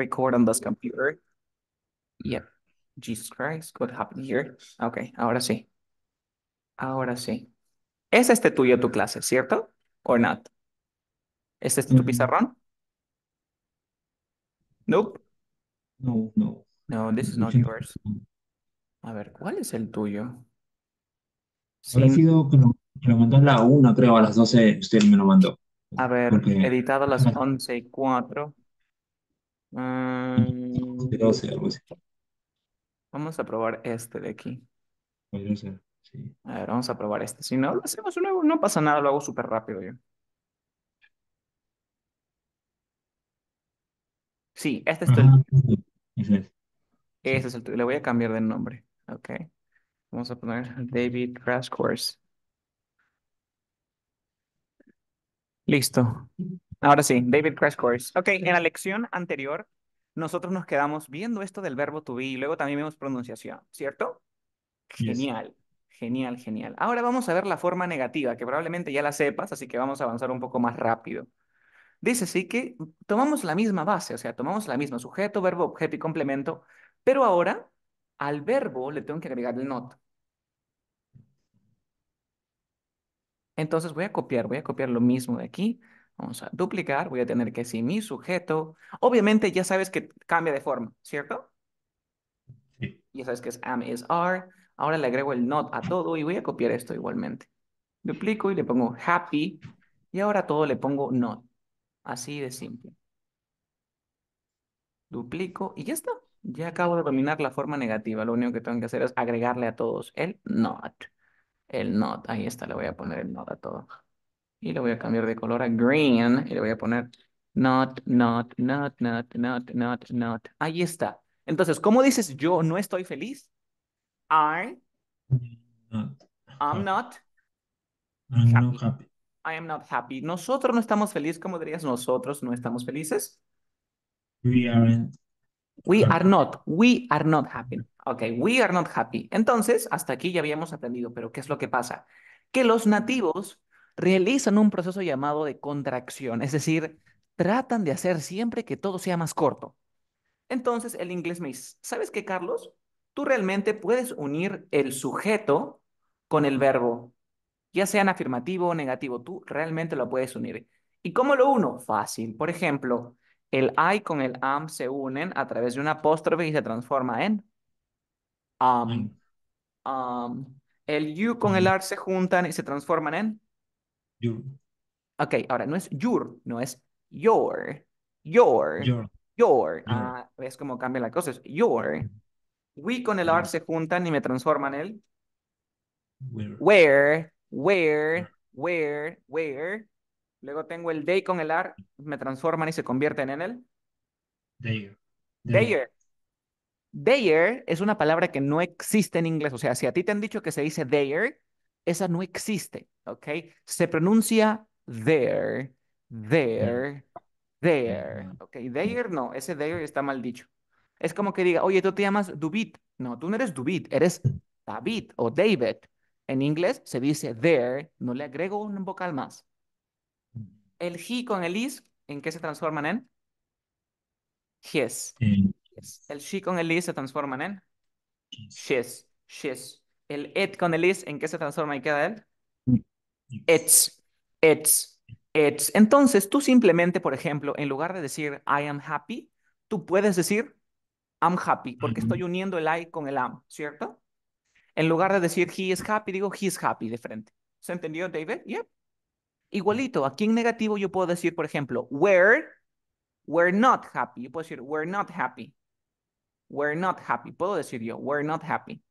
record on this computer. Yeah. Jesus Christ, what happened here? Ok, ahora sí. Ahora sí. ¿Es este tuyo tu clase, cierto? ¿O no? ¿Es este tu mm. pizarrón? Nope. No, no. No, this is not yours. A ver, ¿cuál es el tuyo? Sí. que lo, mandó a la 1, creo, a las 12 usted me lo mandó. A ver, editado a las 11 y 4. Ah, vamos a probar este de aquí. Pues a ver, vamos a probar este. Si no, lo hacemos nuevo, no pasa nada, lo hago súper rápido yo. Sí, este es el... Ese es. Le voy a cambiar de nombre. Ok. Vamos a poner David Crash Course. Listo. Ahora sí, David Crash Course. Ok, en la lección anterior nosotros nos quedamos viendo esto del verbo to be y luego también vimos pronunciación, ¿cierto? Genial, genial, genial. Ahora vamos a ver la forma negativa, que probablemente ya la sepas, así que vamos a avanzar un poco más rápido. Dice así que tomamos la misma base, o sea, tomamos la misma sujeto, verbo, objeto y complemento, pero ahora al verbo le tengo que agregar el not. Entonces voy a copiar, voy a copiar lo mismo de aquí. Vamos a duplicar, voy a tener que si mi sujeto, obviamente ya sabes que cambia de forma, ¿cierto? Sí. Ya sabes que es am, is, are. Ahora le agrego el not a todo y voy a copiar esto igualmente. Duplico y le pongo happy y ahora todo le pongo not. Así de simple. Duplico y ya está. Ya acabo de dominar la forma negativa. Lo único que tengo que hacer es agregarle a todos el not. El not. Ahí está, le voy a poner el not a todo y lo voy a cambiar de color a green y le voy a poner not, not, not, not, not, not, not. Ahí está. Entonces, ¿cómo dices yo no estoy feliz? I I'm not I am not happy. Nosotros no estamos felices. ¿Cómo dirías nosotros no estamos felices? We aren't. We are not. We are not happy. Ok, we are not happy. Entonces, hasta aquí ya habíamos aprendido, pero ¿qué es lo que pasa? Que los nativos realizan un proceso llamado de contracción, es decir, tratan de hacer siempre que todo sea más corto. Entonces el inglés me dice, ¿sabes qué, Carlos? Tú realmente puedes unir el sujeto con el verbo, ya sean afirmativo o negativo, tú realmente lo puedes unir. ¿Y cómo lo uno? Fácil. Por ejemplo, el I con el am se unen a través de una apóstrofe y se transforma en am. el you con el are se juntan y se transforman en Your. Ok, ahora no es your, no es your. Your. Your. your. Ah, ¿Ves cómo cambia la cosa? Es your. We con el ar se juntan y me transforman el. Where. Where. Where. Where. where. Luego tengo el they con el ar, me transforman y se convierten en el. There. There. There es una palabra que no existe en inglés. O sea, si a ti te han dicho que se dice there, esa no existe, ¿ok? Se pronuncia there, there, there, ¿ok? There no, ese there está mal dicho. Es como que diga, oye, tú te llamas Dubit. No, tú no eres Dubit, eres David o David. En inglés se dice there, no le agrego un vocal más. El he con el is, ¿en qué se transforman en? Yes. El she con el is se transforman en? She's. She's. El et con el is, ¿en qué se transforma y queda él? It's, mm. it's, it's. Entonces, tú simplemente, por ejemplo, en lugar de decir I am happy, tú puedes decir I'm happy, porque estoy uniendo el I con el am, ¿cierto? En lugar de decir he is happy, digo he is happy de frente. ¿Se entendió, David? Yep. Igualito, aquí en negativo yo puedo decir, por ejemplo, we're, we're not happy. Yo puedo decir we're not happy. We're not happy. Puedo decir yo, we're not happy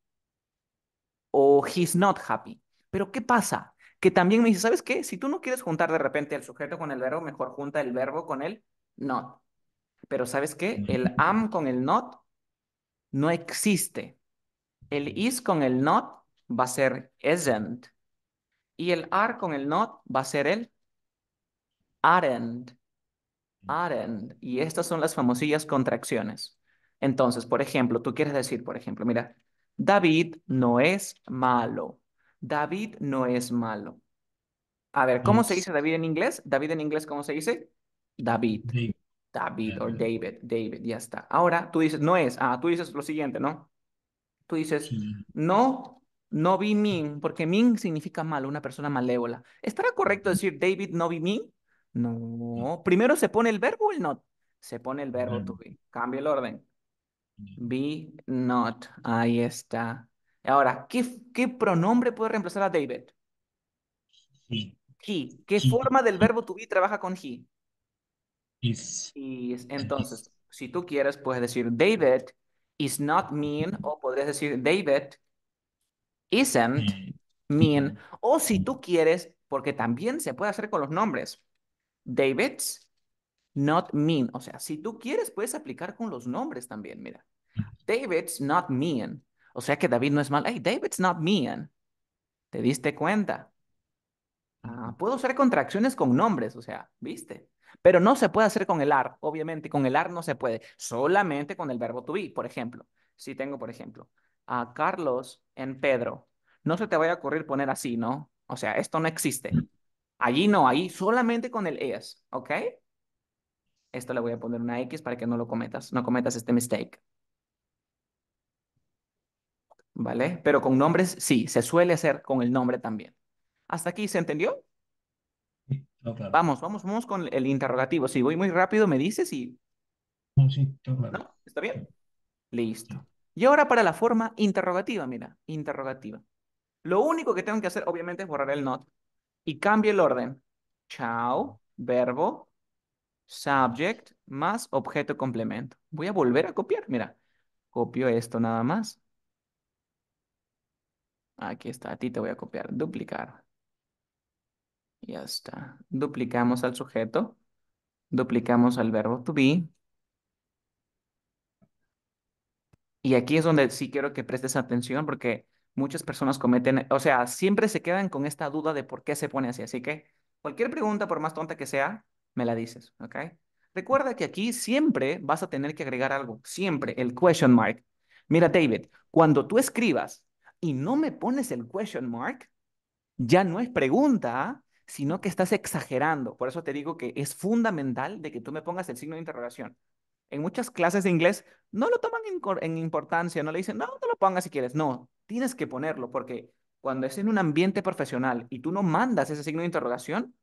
o he's not happy. Pero ¿qué pasa? Que también me dice, ¿sabes qué? Si tú no quieres juntar de repente el sujeto con el verbo, mejor junta el verbo con el not. Pero ¿sabes qué? El am con el not no existe. El is con el not va a ser isn't. Y el are con el not va a ser el aren't. Aren't. Y estas son las famosillas contracciones. Entonces, por ejemplo, tú quieres decir, por ejemplo, mira, David no es malo. David no es malo. A ver, ¿cómo se dice David en inglés? David en inglés, ¿cómo se dice? David. David, o David, David, ya está. Ahora tú dices, no es, ah, tú dices lo siguiente, ¿no? Tú dices, no, no vi min, porque min significa malo, una persona malévola. ¿Estará correcto mm. decir David no vi min? No. Primero se pone el verbo o el not. Se pone el verbo, tú Cambia el orden. Be not. Ahí está. Ahora, ¿qué, pronombre puede reemplazar a David? He. ¿Qué forma del verbo to be trabaja con he? Is. Entonces, si tú quieres, puedes decir David is not mean o podrías decir David isn't mean. O si tú quieres, porque también se puede hacer con los nombres. David's not mean. O sea, si tú quieres, puedes aplicar con los nombres también. Mira, David's not mean. O sea que David no es mal. Hey, David's not mean. ¿Te diste cuenta? Ah, puedo usar contracciones con nombres, o sea, ¿viste? Pero no se puede hacer con el ar, obviamente, con el ar no se puede, solamente con el verbo to be, por ejemplo. Si tengo, por ejemplo, a Carlos en Pedro, no se te vaya a ocurrir poner así, ¿no? O sea, esto no existe. Allí no, ahí solamente con el es, ¿ok? Esto le voy a poner una X para que no lo cometas, no cometas este mistake. ¿Vale? Pero con nombres sí, se suele hacer con el nombre también. ¿Hasta aquí se entendió? Vamos, vamos, vamos con el interrogativo. Si voy muy rápido, me dices y... No, sí, está claro. ¿Está bien? Listo. Y ahora para la forma interrogativa, mira, interrogativa. Lo único que tengo que hacer, obviamente, es borrar el not y cambio el orden. Chao, verbo, subject más objeto complemento. Voy a volver a copiar, mira. Copio esto nada más. Aquí está, a ti te voy a copiar, duplicar. Ya está. Duplicamos al sujeto. Duplicamos al verbo to be. Y aquí es donde sí quiero que prestes atención porque muchas personas cometen, o sea, siempre se quedan con esta duda de por qué se pone así. Así que cualquier pregunta, por más tonta que sea, me la dices, ¿ok? Recuerda que aquí siempre vas a tener que agregar algo, siempre el question mark. Mira, David, cuando tú escribas y no me pones el question mark, ya no es pregunta, sino que estás exagerando. Por eso te digo que es fundamental de que tú me pongas el signo de interrogación. En muchas clases de inglés no lo toman en importancia, no le dicen, no, no lo pongas si quieres. No, tienes que ponerlo porque cuando es en un ambiente profesional y tú no mandas ese signo de interrogación,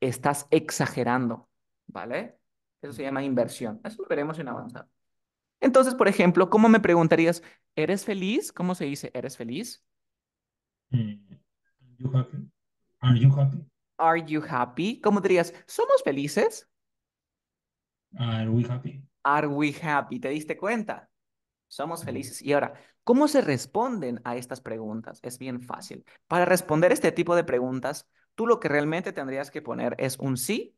estás exagerando, ¿vale? Eso se llama inversión. Eso lo veremos en avanzado. Entonces, por ejemplo, ¿cómo me preguntarías, ¿eres feliz? ¿Cómo se dice, ¿eres feliz? Eh, you happy? Are you happy? Are you happy? ¿Cómo dirías, ¿somos felices? Are we happy? Are we happy? ¿Te diste cuenta? Somos mm. felices. Y ahora, ¿cómo se responden a estas preguntas? Es bien fácil. Para responder este tipo de preguntas, Tú lo que realmente tendrías que poner es un sí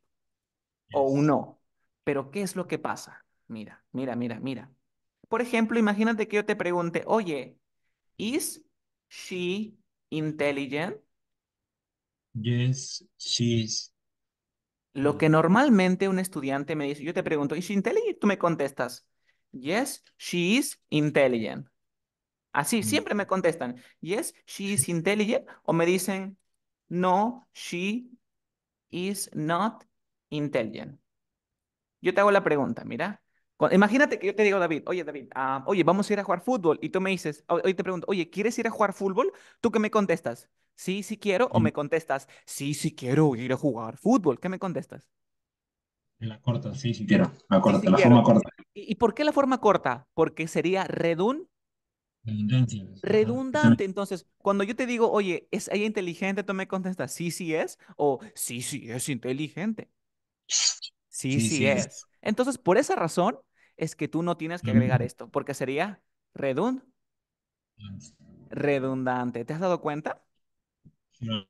o un no. Pero ¿qué es lo que pasa? Mira, mira, mira, mira. Por ejemplo, imagínate que yo te pregunte, oye, ¿is she intelligent? Yes, she is. Lo que normalmente un estudiante me dice, yo te pregunto, ¿is she intelligent? Tú me contestas, yes, she is intelligent. Así, mm. siempre me contestan, yes, she is intelligent, o me dicen, no, she is not intelligent. Yo te hago la pregunta, mira. Imagínate que yo te digo, David, oye, David, ah, oye, vamos a ir a jugar fútbol. Y tú me dices, hoy te pregunto, oye, ¿quieres ir a jugar fútbol? ¿Tú qué me contestas? Sí, sí quiero. O mm. me contestas, sí, sí quiero ir a jugar fútbol. ¿Qué me contestas? La corta, sí, sí quiero. La corta, la forma corta. ¿Y, por qué la forma corta? Porque sería redundante. Redundante. Entonces, cuando yo te digo, oye, ¿es ella inteligente? Tú me contestas, sí, sí es, o sí, sí es inteligente. Sí, sí, es. Entonces, por esa razón es que tú no tienes que agregar esto, porque sería Redundante redundante. ¿Te has dado cuenta?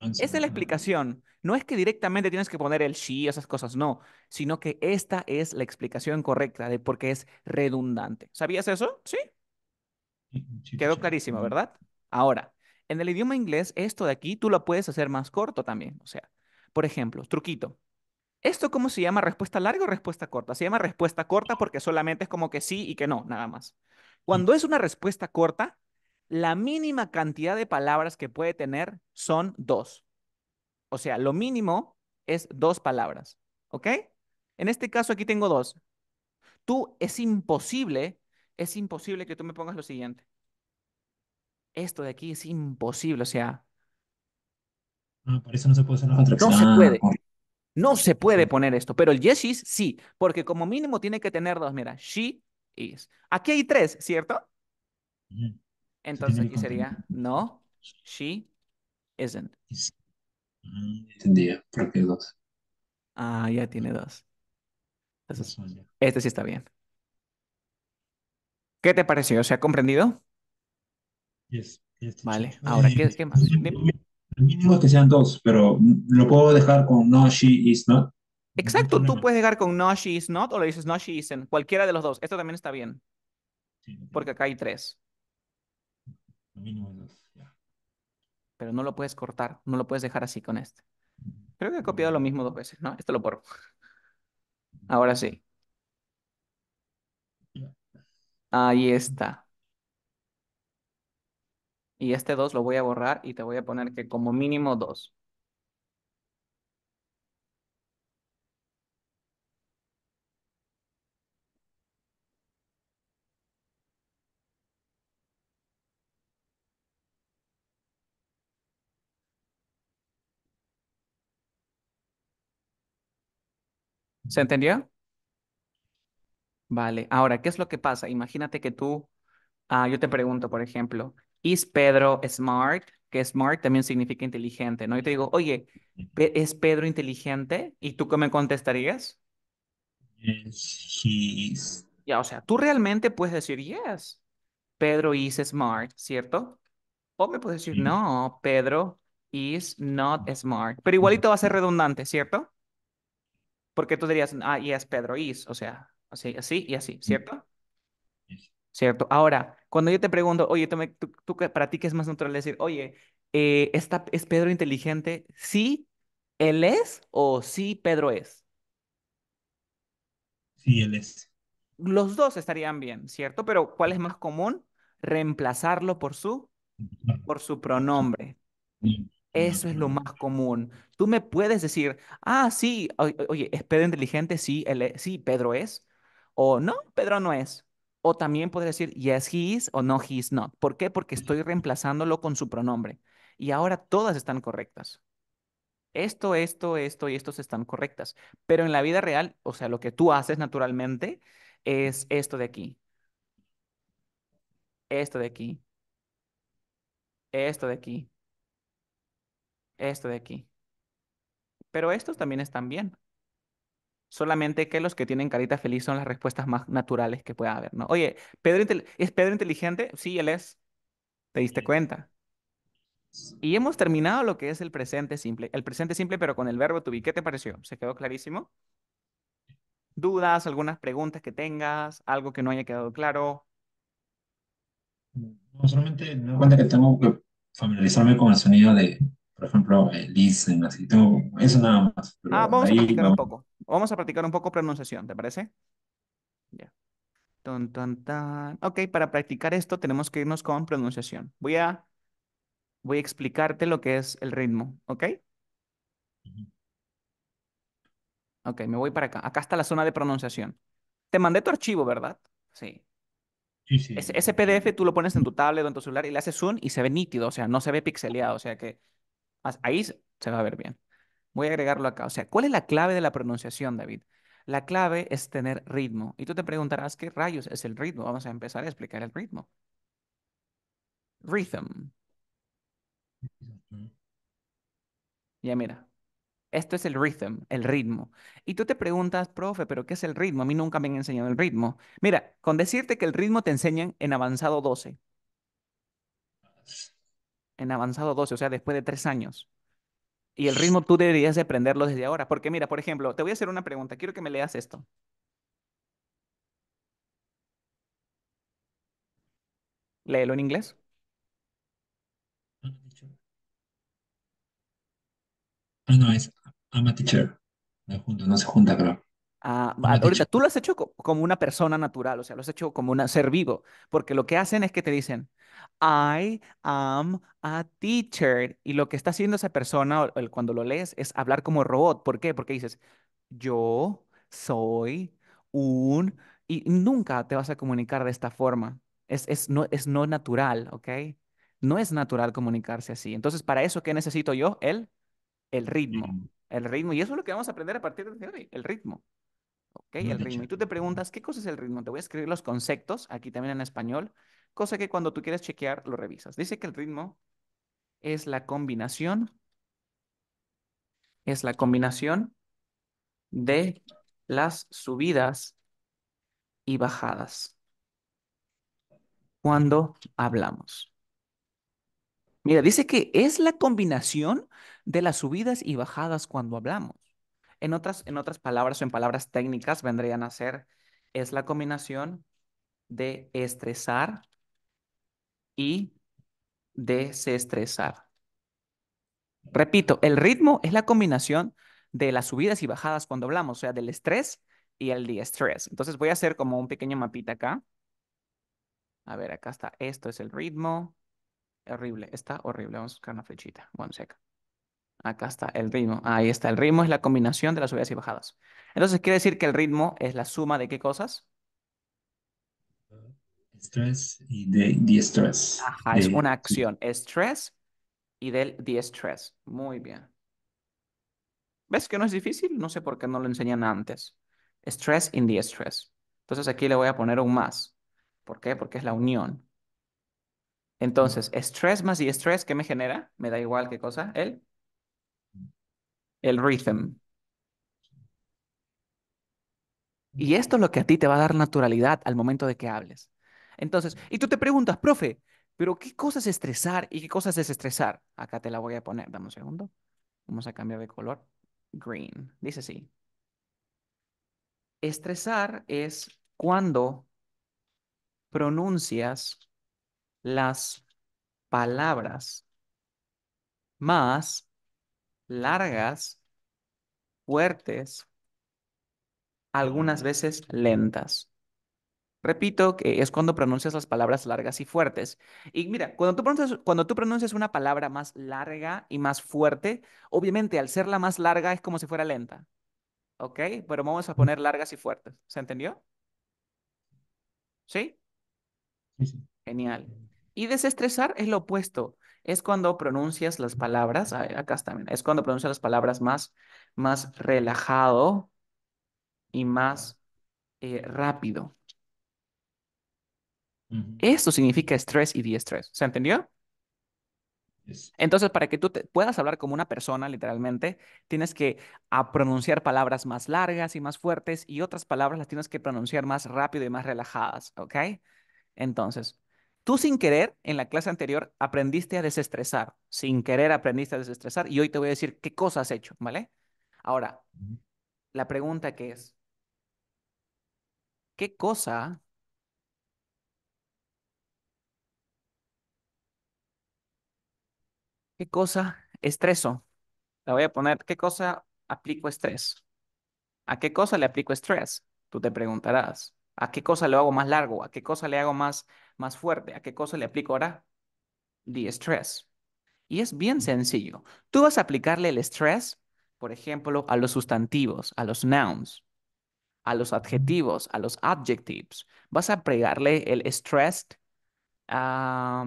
Esa es la explicación. No es que directamente tienes que poner el sí, esas cosas, no, sino que esta es la explicación correcta de por qué es redundante. ¿Sabías eso? Sí. Quedó clarísimo, ¿verdad? Ahora, en el idioma inglés, esto de aquí tú lo puedes hacer más corto también. O sea, por ejemplo, truquito. ¿Esto cómo se llama? ¿Respuesta larga o respuesta corta? Se llama respuesta corta porque solamente es como que sí y que no, nada más. Cuando es una respuesta corta, la mínima cantidad de palabras que puede tener son dos. O sea, lo mínimo es dos palabras. ¿Ok? En este caso aquí tengo dos. Tú es imposible es imposible que tú me pongas lo siguiente. Esto de aquí es imposible, o sea. Ah, por eso no se puede hacer No se ah, puede. No se puede poner esto, pero el yes is sí, porque como mínimo tiene que tener dos. Mira, she is. Aquí hay tres, ¿cierto? Entonces aquí sería no, she isn't. Ah, Entendía, porque dos. Ah, ya tiene dos. este sí está bien. ¿Qué te pareció? ¿Se ha comprendido? Yes, vale, ahora, ¿qué, más? El mínimo es que sean dos, pero lo puedo dejar con no, she is not. Exacto, tú puedes dejar con no, she is not, o le dices no, she isn't. Cualquiera de los dos. Esto también está bien. porque acá hay tres. El mínimo es dos, Pero no lo puedes cortar, no lo puedes dejar así con este. Mm. Creo que he copiado lo mismo dos veces, ¿no? Esto lo borro. Ahora sí. Ahí está. Y este 2 lo voy a borrar y te voy a poner que como mínimo 2. ¿Se entendió? Vale, ahora, ¿qué es lo que pasa? Imagínate que tú, ah, yo te pregunto, por ejemplo, ¿is Pedro smart? Que smart también significa inteligente, ¿no? Y te digo, oye, ¿e-, ¿es Pedro inteligente? ¿Y tú qué me contestarías? Yes, he is. Ya, o sea, tú realmente puedes decir, yes, Pedro is smart, ¿cierto? O me puedes decir, no, Pedro is not mm. smart. Pero igualito va a ser redundante, ¿cierto? Porque tú dirías, ah, yes, Pedro is, o sea, Así, así y así, ¿cierto? Cierto. Ahora, cuando yo te pregunto, oye, tú, para ti que es más natural decir, oye, eh, ¿esta, ¿es Pedro inteligente? ¿Sí él es o sí Pedro es? Sí, él es. Los dos estarían bien, ¿cierto? Pero ¿cuál es más común? Reemplazarlo por su, por su pronombre. Eso es lo más común. Tú me puedes decir, ah, sí, oye, ¿es Pedro inteligente? Sí, él es. sí, Pedro es o no, Pedro no es. O también podría decir yes, he is o no, he is not. ¿Por qué? Porque estoy reemplazándolo con su pronombre. Y ahora todas están correctas. Esto, esto, esto y estos están correctas. Pero en la vida real, o sea, lo que tú haces naturalmente es esto de aquí. Esto de aquí. Esto de aquí. Esto de aquí. Pero estos también están bien. Solamente que los que tienen carita feliz son las respuestas más naturales que pueda haber, ¿no? Oye, Pedro ¿es Pedro inteligente? Sí, él es. ¿Te diste cuenta? Y hemos terminado lo que es el presente simple. El presente simple, pero con el verbo to ¿Qué te pareció? ¿Se quedó clarísimo? ¿Dudas, algunas preguntas que tengas, algo que no haya quedado claro? No, solamente me doy cuenta que tengo que familiarizarme con el sonido de, por ejemplo, listen, eh, así, tú, eso nada más. ah, vamos a practicar un poco. Vamos a practicar un poco pronunciación, ¿te parece? Ya. tan, Ok, para practicar esto tenemos que irnos con pronunciación. Voy a, voy a explicarte lo que es el ritmo, ¿ok? Ok, me voy para acá. Acá está la zona de pronunciación. Te mandé tu archivo, ¿verdad? Sí. Sí, sí. Ese, PDF tú lo pones en tu tablet o en tu celular y le haces zoom y se ve nítido, o sea, no se ve pixeleado, o sea que Ahí se va a ver bien. Voy a agregarlo acá. O sea, ¿cuál es la clave de la pronunciación, David? La clave es tener ritmo. Y tú te preguntarás, ¿qué rayos es el ritmo? Vamos a empezar a explicar el ritmo. Rhythm. Ya mira, esto es el rhythm, el ritmo. Y tú te preguntas, profe, ¿pero qué es el ritmo? A mí nunca me han enseñado el ritmo. Mira, con decirte que el ritmo te enseñan en avanzado 12 en avanzado 12, o sea, después de tres años. Y el ritmo tú deberías aprenderlo desde ahora. Porque mira, por ejemplo, te voy a hacer una pregunta. Quiero que me leas esto. Léelo en inglés. Ah, no, es I'm a teacher. No, no se junta, claro Ah, ah ahorita tú lo has hecho como una persona natural, o sea, lo has hecho como un ser vivo, porque lo que hacen es que te dicen, I am a teacher, y lo que está haciendo esa persona cuando lo lees es hablar como robot. ¿Por qué? Porque dices, yo soy un, y nunca te vas a comunicar de esta forma. Es, es, no, es no natural, ¿ok? No es natural comunicarse así. Entonces, para eso, ¿qué necesito yo? El, el ritmo. Mm. El ritmo. Y eso es lo que vamos a aprender a partir de hoy, el ritmo. El ritmo. Y tú te preguntas, ¿qué cosa es el ritmo? Te voy a escribir los conceptos, aquí también en español, cosa que cuando tú quieres chequear, lo revisas. Dice que el ritmo es la combinación, es la combinación de las subidas y bajadas cuando hablamos. Mira, dice que es la combinación de las subidas y bajadas cuando hablamos. En otras, en otras palabras o en palabras técnicas vendrían a ser, es la combinación de estresar y desestresar. Repito, el ritmo es la combinación de las subidas y bajadas cuando hablamos, o sea, del estrés y el de-estrés. Entonces voy a hacer como un pequeño mapita acá. A ver, acá está. Esto es el ritmo. Horrible, está horrible. Vamos a buscar una flechita. One second. Acá está el ritmo. Ahí está. El ritmo es la combinación de las subidas y bajadas. Entonces, ¿quiere decir que el ritmo es la suma de qué cosas? Stress y de estrés. Ajá, es una acción. Stress y del de Muy bien. ¿Ves que no es difícil? No sé por qué no lo enseñan antes. Stress y de Entonces aquí le voy a poner un más. ¿Por qué? Porque es la unión. Entonces, stress más y ¿qué me genera? Me da igual qué cosa. él el rhythm. Y esto es lo que a ti te va a dar naturalidad al momento de que hables. Entonces, y tú te preguntas, profe, pero ¿qué cosas es estresar y qué cosas es estresar? Acá te la voy a poner, dame un segundo. Vamos a cambiar de color. Green, dice así. Estresar es cuando pronuncias las palabras más largas, fuertes, algunas veces lentas. Repito que es cuando pronuncias las palabras largas y fuertes. Y mira, cuando tú, pronuncias, cuando tú pronuncias una palabra más larga y más fuerte, obviamente al ser la más larga es como si fuera lenta. ¿Ok? Pero vamos a poner largas y fuertes. ¿Se entendió? ¿Sí? sí. Genial. Y desestresar es lo opuesto es cuando pronuncias las palabras, acá está, es cuando pronuncias las palabras más, más relajado y más eh, rápido. Esto significa estrés y diestrés. ¿Se entendió? Entonces, para que tú puedas hablar como una persona, literalmente, tienes que a pronunciar palabras más largas y más fuertes y otras palabras las tienes que pronunciar más rápido y más relajadas, ¿ok? Entonces, Tú sin querer, en la clase anterior, aprendiste a desestresar. Sin querer aprendiste a desestresar y hoy te voy a decir qué cosa has hecho, ¿vale? Ahora, la pregunta que es, ¿qué cosa qué cosa estreso? La voy a poner, ¿qué cosa aplico estrés? ¿A qué cosa le aplico estrés? Tú te preguntarás. ¿A qué cosa lo hago más largo? ¿A qué cosa le hago más, más fuerte? ¿A qué cosa le aplico ahora? The stress. Y es bien sencillo. Tú vas a aplicarle el stress, por ejemplo, a los sustantivos, a los nouns, a los adjetivos, a los adjectives. Vas a aplicarle el stress a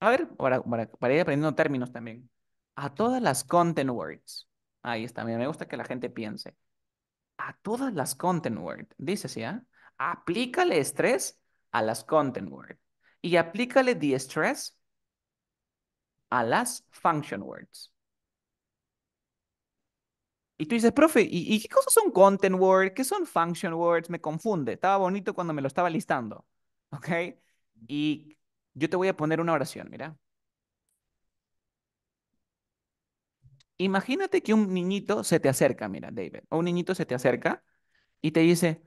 ver, para, para, ir aprendiendo términos también. A todas las content words. Ahí está, me gusta que la gente piense. A todas las content words. Dice ya. Aplícale estrés a las content words y aplícale de-stress a las function words. Y tú dices, profe, ¿y, ¿y, qué cosas son content words? ¿Qué son function words? Me confunde. Estaba bonito cuando me lo estaba listando. ¿Ok? Y yo te voy a poner una oración, mira. Imagínate que un niñito se te acerca, mira, David. O un niñito se te acerca y te dice,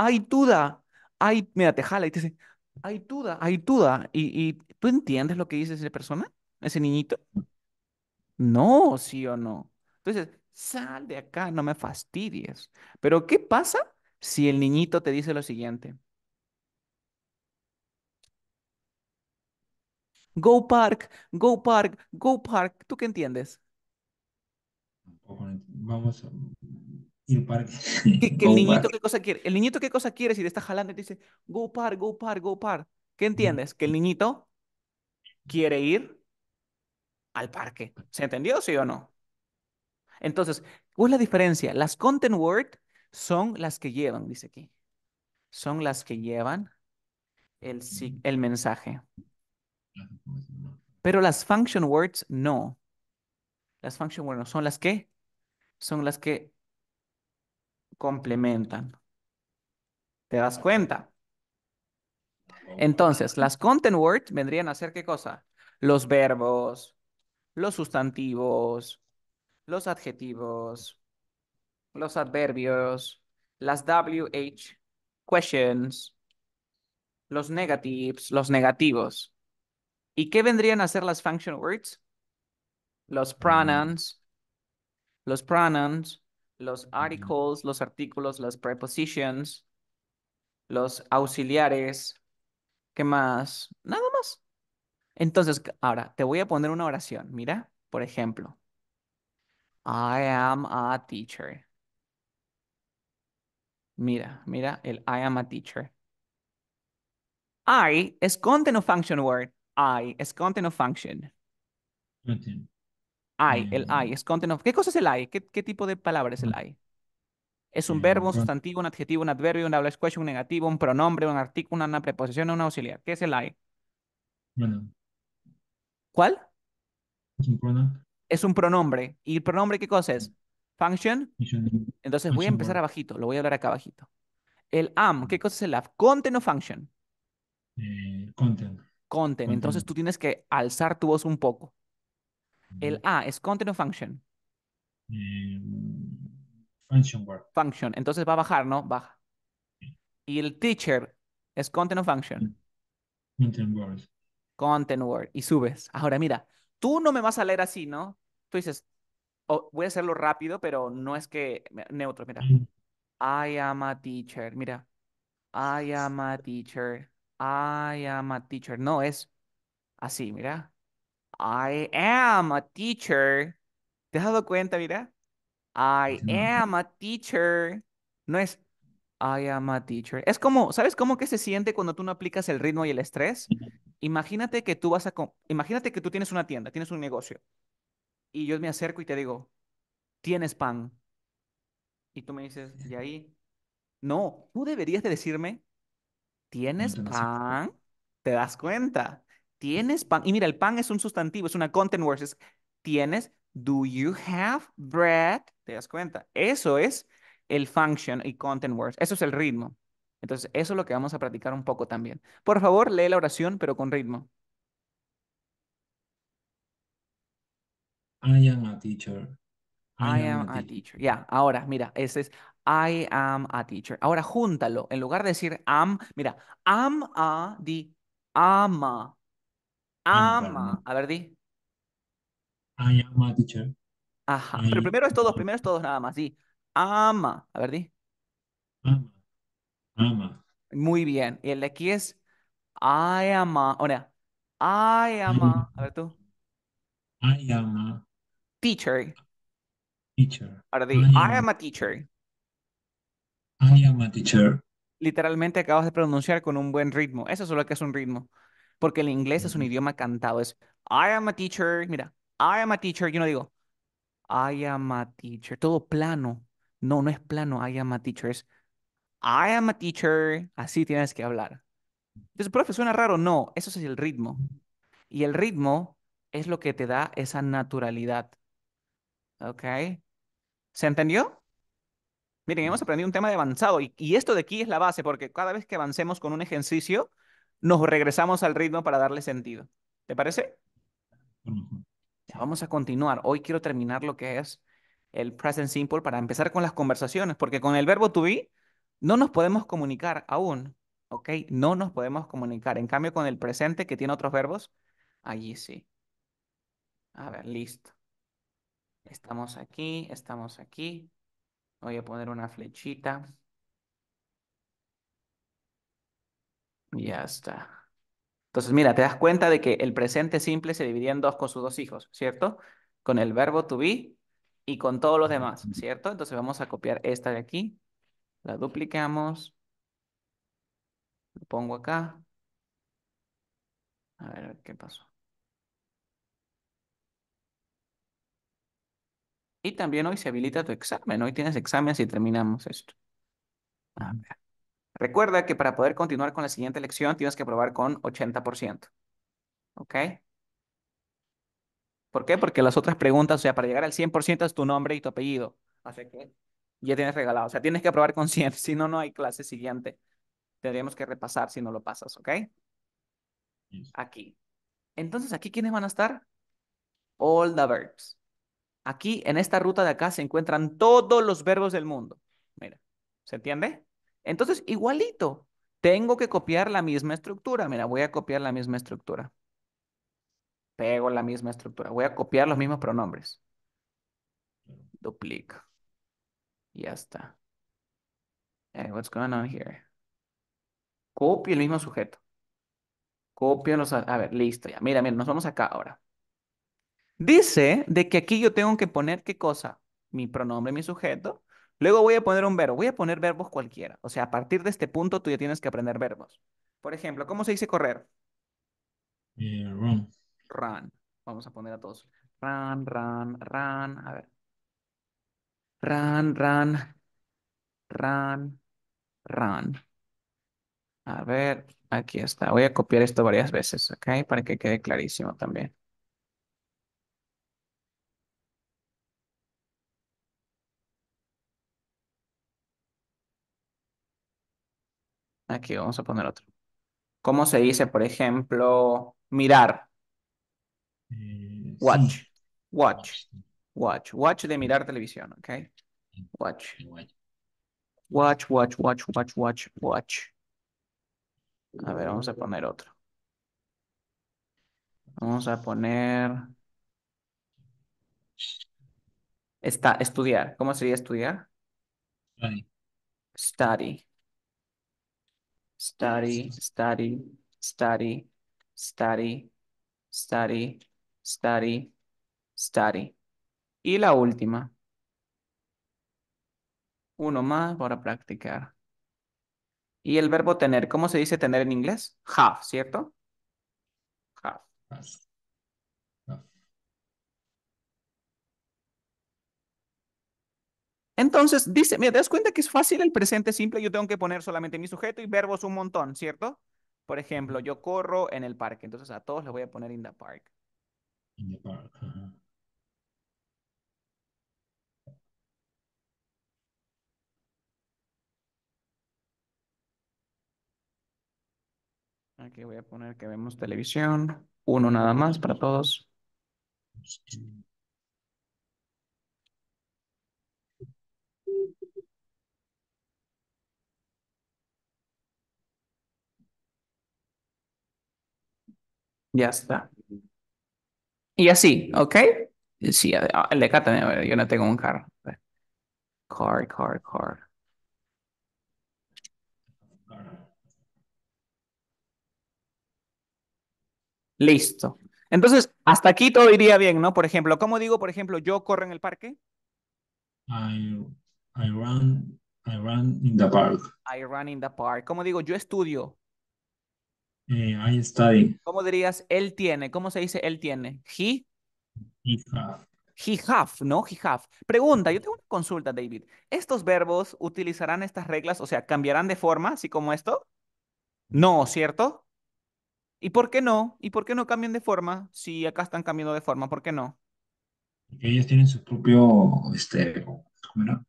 hay duda, hay, mira, te jala y te dice, hay duda, hay duda. ¿Y, tú entiendes lo que dice esa persona, ese niñito? No, sí o no. Entonces, sal de acá, no me fastidies. Pero, ¿qué pasa si el niñito te dice lo siguiente? Go Park, Go Park, Go Park. ¿Tú qué entiendes? Vamos, el, niñito, ¿qué cosa quiere? el niñito qué cosa quiere si le está jalando y te dice, go par, go par, go par. ¿Qué entiendes? Que el niñito quiere ir al parque. ¿Se entendió, sí o no? Entonces, ¿cuál es la diferencia? Las content words son las que llevan, dice aquí. Son las que llevan el, el mensaje. Pero las function words no. Las function words no son las que son las que complementan. ¿Te das cuenta? Entonces, las content words vendrían a ser qué cosa? Los verbos, los sustantivos, los adjetivos, los adverbios, las WH questions, los negatives, los negativos. ¿Y qué vendrían a ser las function words? Los mm. pronouns, los pronouns, los articles, los artículos, las prepositions, los auxiliares, ¿qué más? Nada más. Entonces, ahora te voy a poner una oración. Mira, por ejemplo, I am a teacher. Mira, mira el I am a teacher. I es content of function word. I es content of function. I, el I, mm. es content of. ¿Qué cosa es el I? ¿Qué, tipo de palabra es el I? Mm. Es un eh, verbo, un sustantivo, un adjetivo, un adverbio, un habla un negativo, un pronombre, un artículo, una, preposición, una auxiliar. ¿Qué es el I? Bueno. ¿Cuál? Es un pronombre. Es un pronombre. ¿Y el pronombre qué cosa es? Function. Entonces voy a empezar abajito, lo voy a hablar acá abajito. El am, ¿qué cosa es el am? ¿Content o function? Eh, content. Content. Entonces tú tienes que alzar tu voz un poco. El A es content function. Eh, function Function. Entonces va a bajar, ¿no? Baja. Y el teacher es content function. Content word. Content word. Y subes. Ahora mira, tú no me vas a leer así, ¿no? Tú dices, oh, voy a hacerlo rápido, pero no es que neutro, mira. I am a teacher. Mira. I am a teacher. I am a teacher. No es así, mira. I am a teacher. ¿Te has dado cuenta, mira? I am a teacher. No es I am a teacher. Es como, ¿sabes cómo que se siente cuando tú no aplicas el ritmo y el estrés? Imagínate que tú vas a, imagínate que tú tienes una tienda, tienes un negocio. Y yo me acerco y te digo, tienes pan. Y tú me dices, ¿y ahí? No, tú deberías de decirme, ¿tienes pan? ¿Te das cuenta? ¿Tienes pan? Y mira, el pan es un sustantivo, es una content words ¿Tienes? Do you have bread? ¿Te das cuenta? Eso es el function y content words. Eso es el ritmo. Entonces, eso es lo que vamos a practicar un poco también. Por favor, lee la oración, pero con ritmo. I am a teacher. I, am, a teacher. Ya, ahora, mira, ese es I am a teacher. Ahora, júntalo. En lugar de decir am, mira, am a di ama Ama. A ver, di. I am a teacher. Ajá. Pero primero es todos, primero es todos nada más. sí Ama. A ver, di. Ama. Ama. Muy bien. Y el de aquí es I am a. I am a. ver tú. I am a teacher. Teacher. Ahora di. I am, a teacher. I am a teacher. Literalmente acabas de pronunciar con un buen ritmo. Eso es lo que es un ritmo porque el inglés es un idioma cantado, es I am a teacher, mira, I am a teacher, yo no digo I am a teacher, todo plano, no, no es plano, I am a teacher, es I am a teacher, así tienes que hablar. Entonces, profe, suena raro, no, eso es el ritmo. Y el ritmo es lo que te da esa naturalidad. ¿Ok? ¿Se entendió? Miren, hemos aprendido un tema de avanzado y, y, esto de aquí es la base, porque cada vez que avancemos con un ejercicio, nos regresamos al ritmo para darle sentido. ¿Te parece? vamos a continuar. Hoy quiero terminar lo que es el present simple para empezar con las conversaciones, porque con el verbo to be no nos podemos comunicar aún, ¿ok? No nos podemos comunicar. En cambio, con el presente que tiene otros verbos, allí sí. A ver, listo. Estamos aquí, estamos aquí. Voy a poner una flechita. Ya está. Entonces, mira, te das cuenta de que el presente simple se dividía en dos con sus dos hijos, ¿cierto? Con el verbo to be y con todos los demás, ¿cierto? Entonces vamos a copiar esta de aquí, la duplicamos, lo pongo acá. A ver qué pasó. Y también hoy se habilita tu examen, hoy tienes examen si terminamos esto. A ver. Recuerda que para poder continuar con la siguiente lección tienes que aprobar con 80%. ¿Ok? ¿Por qué? Porque las otras preguntas, o sea, para llegar al 100% es tu nombre y tu apellido. Así que ya tienes regalado. O sea, tienes que aprobar con 100, si no, no hay clase siguiente. Tendríamos que repasar si no lo pasas, ¿ok? Aquí. Entonces, ¿aquí quiénes van a estar? All the verbs. Aquí, en esta ruta de acá, se encuentran todos los verbos del mundo. Mira, ¿se entiende? Entonces, igualito, tengo que copiar la misma estructura. Mira, voy a copiar la misma estructura. Pego la misma estructura. Voy a copiar los mismos pronombres. Duplico. Ya está. Eh, what's going on here? Copio el mismo sujeto. Copio los... A ver, listo ya. Mira, mira, nos vamos acá ahora. Dice de que aquí yo tengo que poner qué cosa. Mi pronombre, mi sujeto. Luego voy a poner un verbo, voy a poner verbos cualquiera. O sea, a partir de este punto tú ya tienes que aprender verbos. Por ejemplo, ¿cómo se dice correr? Eh, run. Run. Vamos a poner a todos. Run, run, run. A ver. Run, run. Run, run. A ver, aquí está. Voy a copiar esto varias veces, ¿ok? Para que quede clarísimo también. Aquí vamos a poner otro. ¿Cómo se dice, por ejemplo, mirar? Eh, watch. watch. Watch. Watch. de mirar televisión, ¿ok? Watch. Watch, watch, watch, watch, watch, watch. A ver, vamos a uh. poner otro. Vamos a poner... Está, estudiar. ¿Cómo sería estudiar? Study. Study study, study, study, study, study, study, study. Y la última. Uno más para practicar. Y el verbo tener, ¿cómo se dice tener en inglés? Have, ¿cierto? Have. Entonces, dice, mira, te das cuenta que es fácil el presente simple, yo tengo que poner solamente mi sujeto y verbos un montón, ¿cierto? Por ejemplo, yo corro en el parque, entonces a todos les voy a poner in the park. In the park. Aquí voy a poner que vemos televisión, uno nada más para todos. Este. Ya está. Y así, ¿ok? Sí, el yo no tengo un carro. Car, car, car. Listo. Entonces, hasta aquí todo iría bien, ¿no? Por ejemplo, ¿cómo digo, por ejemplo, yo corro en el parque? I, I, run, I run in the park. I run in the park. ¿Cómo digo, yo estudio? Eh, ahí está. Ahí. Eh. ¿Cómo dirías él tiene? ¿Cómo se dice él tiene? He. He have. He have, ¿no? He have. Pregunta, yo tengo una consulta, David. ¿Estos verbos utilizarán estas reglas? O sea, ¿cambiarán de forma, así como esto? No, ¿cierto? ¿Y por qué no? ¿Y por qué no cambian de forma? Si acá están cambiando de forma, ¿por qué no? Ellos tienen su propio, este, ¿cómo era?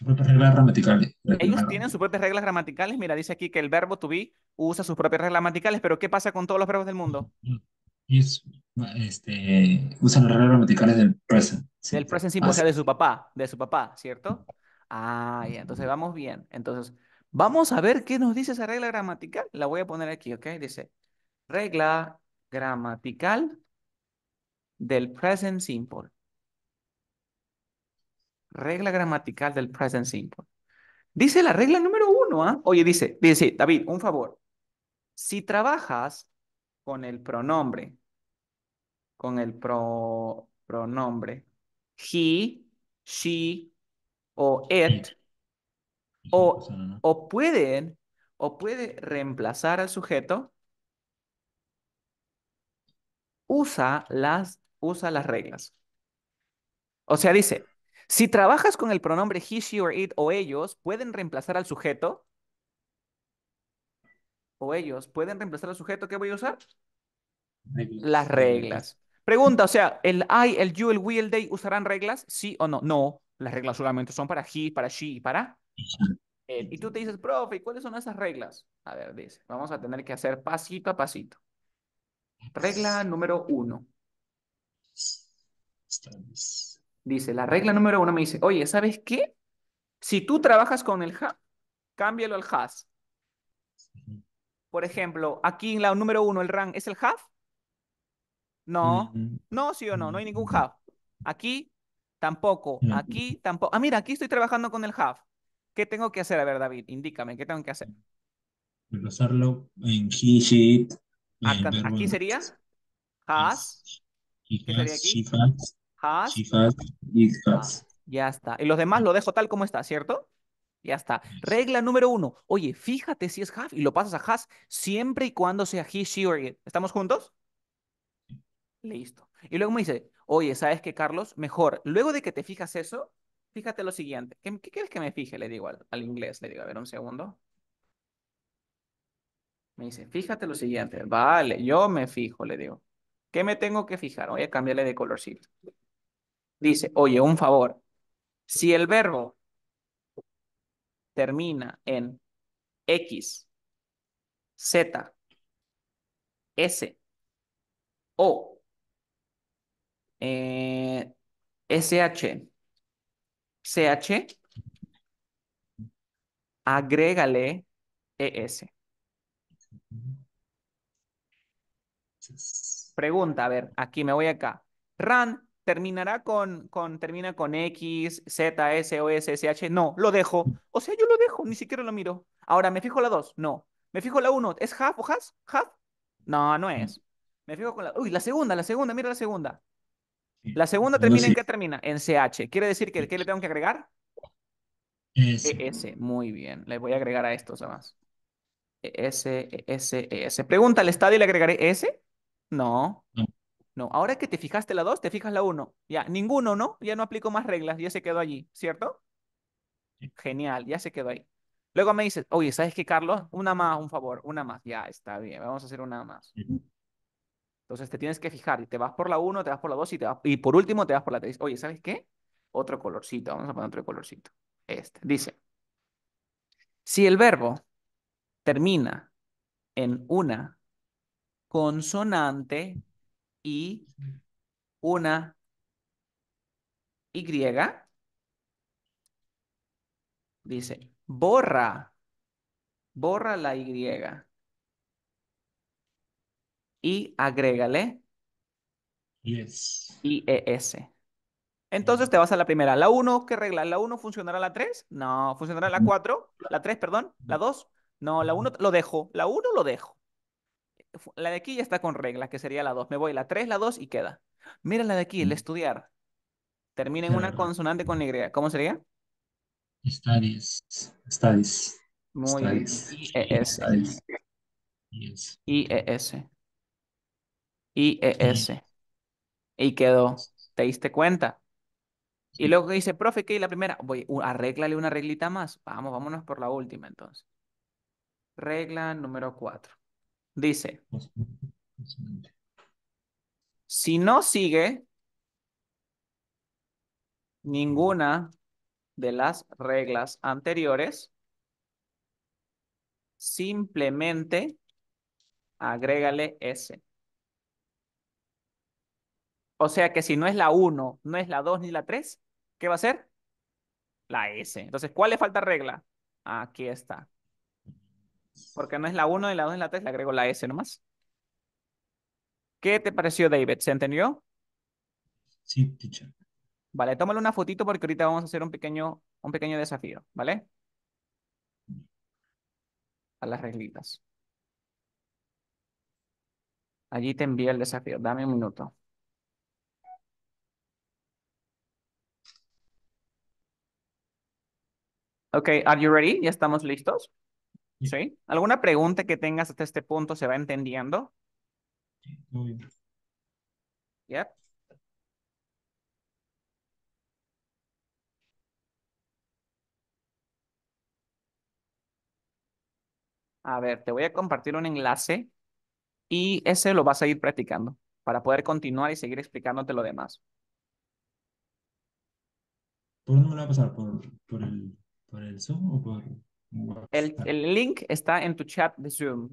Sus propias reglas gramaticales. Ellos tienen sus propias reglas gramaticales. Mira, dice aquí que el verbo to be usa sus propias reglas gramaticales, pero ¿qué pasa con todos los verbos del mundo? Este, usan las reglas gramaticales del present. Del present simple, pues, o sea, ah, de su papá, de su papá, ¿cierto? Ah, ya, entonces vamos bien. Entonces, vamos a ver qué nos dice esa regla gramatical. La voy a poner aquí, ¿ok? Dice, regla gramatical del present simple. Regla gramatical del present simple. Dice la regla número uno, ¿ah? Oye, dice, dice, David, un favor. Si trabajas con el pronombre, con el pro, pronombre, he, she o it, o, o pueden, o puede reemplazar al sujeto, usa las, usa las reglas. O sea, dice, si trabajas con el pronombre he, she, or it o ellos, ¿pueden reemplazar al sujeto? ¿O ellos pueden reemplazar al sujeto? ¿Qué voy a usar? Las reglas. Pregunta, o sea, ¿el I, el you, el we, el they usarán reglas? ¿Sí o no? No, las reglas solamente son para he, para she y para... Y tú te dices, profe, ¿cuáles son esas reglas? A ver, dice, vamos a tener que hacer pasito a pasito. Regla número uno. Dice, la regla número uno me dice, oye, ¿sabes qué? Si tú trabajas con el ha, cámbialo al has. Por ejemplo, aquí en la número uno, el run, ¿es el have? No, no, sí o no, no hay ningún have. Aquí tampoco, aquí tampoco. Ah, mira, aquí estoy trabajando con el have. ¿Qué tengo que hacer? A ver, David, indícame, ¿qué tengo que hacer? Reemplazarlo en he, aquí sería has. ¿Qué sería Has. Ya está. Y los demás lo dejo tal como está, ¿cierto? Ya está. Regla número uno. Oye, fíjate si es have y lo pasas a has siempre y cuando sea he, she or it. ¿Estamos juntos? Listo. Y luego me dice, oye, ¿sabes qué, Carlos? Mejor, luego de que te fijas eso, fíjate lo siguiente. ¿Qué, quieres que me fije? Le digo al, inglés, le digo, a ver, un segundo. Me dice, fíjate lo siguiente. Vale, yo me fijo, le digo. ¿Qué me tengo que fijar? Voy a cambiarle de colorcito dice, oye, un favor, si el verbo termina en X, Z, S, O, eh, SH, CH, agrégale ES. Pregunta, a ver, aquí me voy acá. Ran, terminará con, con, termina con X, Z, S, O, S, S, H. No, lo dejo. O sea, yo lo dejo, ni siquiera lo miro. Ahora, ¿me fijo la 2? No. ¿Me fijo la 1? ¿Es half o has? ¿Half? No, no mm. es. Me fijo con la... Uy, la segunda, la segunda, mira la segunda. La segunda termina en qué termina? En CH. ¿Quiere decir que qué le tengo que agregar? ES. E, Muy bien. Le voy a agregar a estos además. E, s e, s pregunta al estado y le agregaré S? No. no ahora que te fijaste la 2, te fijas la 1. Ya, ninguno, ¿no? Ya no aplico más reglas, ya se quedó allí, ¿cierto? Genial, ya se quedó ahí. Luego me dices, oye, ¿sabes qué, Carlos? Una más, un favor, una más. Ya, está bien, vamos a hacer una más. Entonces te tienes que fijar, y te vas por la 1, te vas por la 2 y, te vas... y por último te vas por la 3. Oye, ¿sabes qué? Otro colorcito, vamos a poner otro colorcito. Este, dice, si el verbo termina en una consonante, y una Y. Dice, borra, borra la Y. Y agrégale. Yes. IES. Entonces te vas a la primera. La 1, ¿qué regla? ¿La 1 funcionará la 3? No. ¿Funcionará la 4? ¿La 3, perdón? ¿La 2? No, la 1 lo dejo. La 1 lo dejo la de aquí ya está con regla, que sería la 2. Me voy la 3, la 2 y queda. Mira la de aquí, el mm. estudiar. Termina en una consonante con Y. ¿Cómo sería? Studies. Studies. Muy bien. IES. IES. IES. Y quedó. ¿Te diste cuenta? Y luego dice, profe, ¿qué? es la primera, voy, uh, arréglale una reglita más. Vamos, vámonos por la última entonces. Regla número 4. Dice, si no sigue ninguna de las reglas anteriores, simplemente agrégale S. O sea que si no es la 1, no es la 2 ni la 3, ¿qué va a ser? La S. Entonces, ¿cuál le falta regla? Aquí está porque no es la 1 y la 2 en la 3, le agrego la S nomás. ¿Qué te pareció, David? ¿Se entendió? Sí, teacher. Vale, tómale una fotito porque ahorita vamos a hacer un pequeño, un pequeño desafío, ¿vale? A las reglitas. Allí te envío el desafío. Dame un minuto. Ok, are you ready? ¿Ya estamos listos? ¿Sí? ¿Alguna pregunta que tengas hasta este punto se va entendiendo? Muy bien. A ver, te voy a compartir un enlace y ese lo vas a ir practicando para poder continuar y seguir explicándote lo demás. ¿Por dónde me lo a pasar? ¿Por, por, el, ¿Por el Zoom o por...? El, link está en tu chat de Zoom.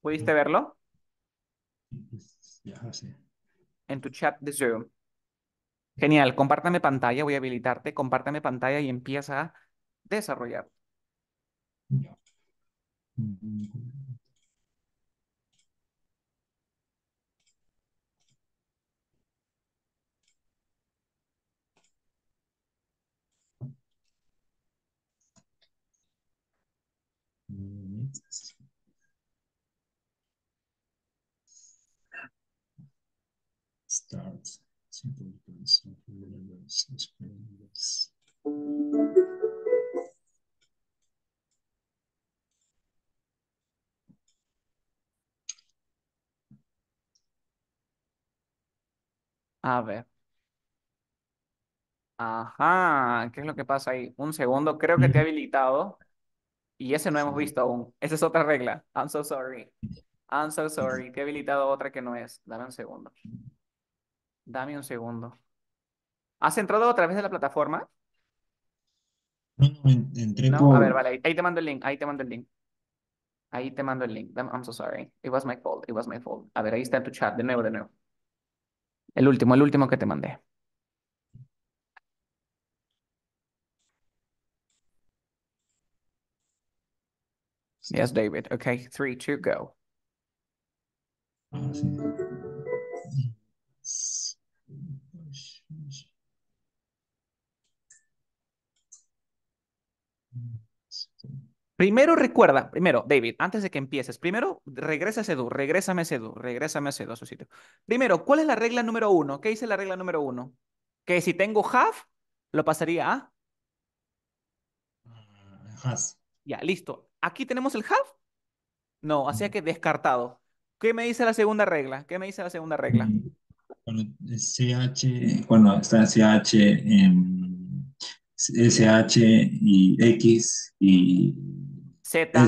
¿Pudiste verlo? sí. En tu chat de Zoom. Genial, compártame pantalla, voy a habilitarte, compártame pantalla y empieza a desarrollar. Mm, mm, mm. A ver. Ajá, ¿qué es lo que pasa ahí? Un segundo, creo que te he mm. habilitado. Y ese no hemos visto aún. Esa es otra regla. I'm so sorry. I'm so sorry. Te he habilitado otra que no es. Dame un segundo. Dame un segundo. ¿Has entrado otra vez de la plataforma? No, no, entré no? A ver, vale. Ahí, ahí te mando el link. Ahí te mando el link. Ahí te mando el link. I'm so sorry. It was my fault. It was my fault. A ver, ahí está en tu chat. De nuevo, de nuevo. El último, el último que te mandé. Yes, David. Okay, three, two, go. Ah, primero recuerda, primero, David, antes de que empieces, primero regresa a Sedu, regrésame a Sedu, regrésame a Sedu a su sitio. Primero, ¿cuál es la regla número uno? ¿Qué dice la regla número uno? Que si tengo have, lo pasaría a. Ah, Has. Ya, listo aquí tenemos el have. No, así que descartado. ¿Qué me dice la segunda regla? ¿Qué me dice la segunda regla? Bueno, CH, bueno, está CH, SH y X y Z.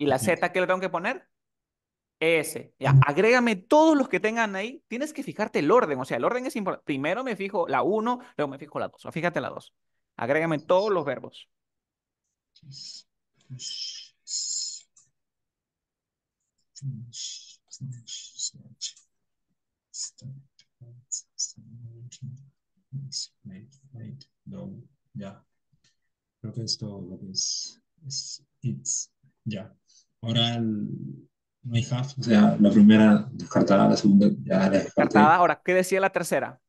y... la Z que le tengo que poner? S. Ya, agrégame todos los que tengan ahí. Tienes que fijarte el orden. O sea, el orden es importante. Primero me fijo la 1, luego me fijo la 2. Fíjate la 2. Agrégame todos los verbos ya. Creo que esto ya. Ahora o sea, la primera descartada, la segunda ya Ahora, ¿qué decía la tercera?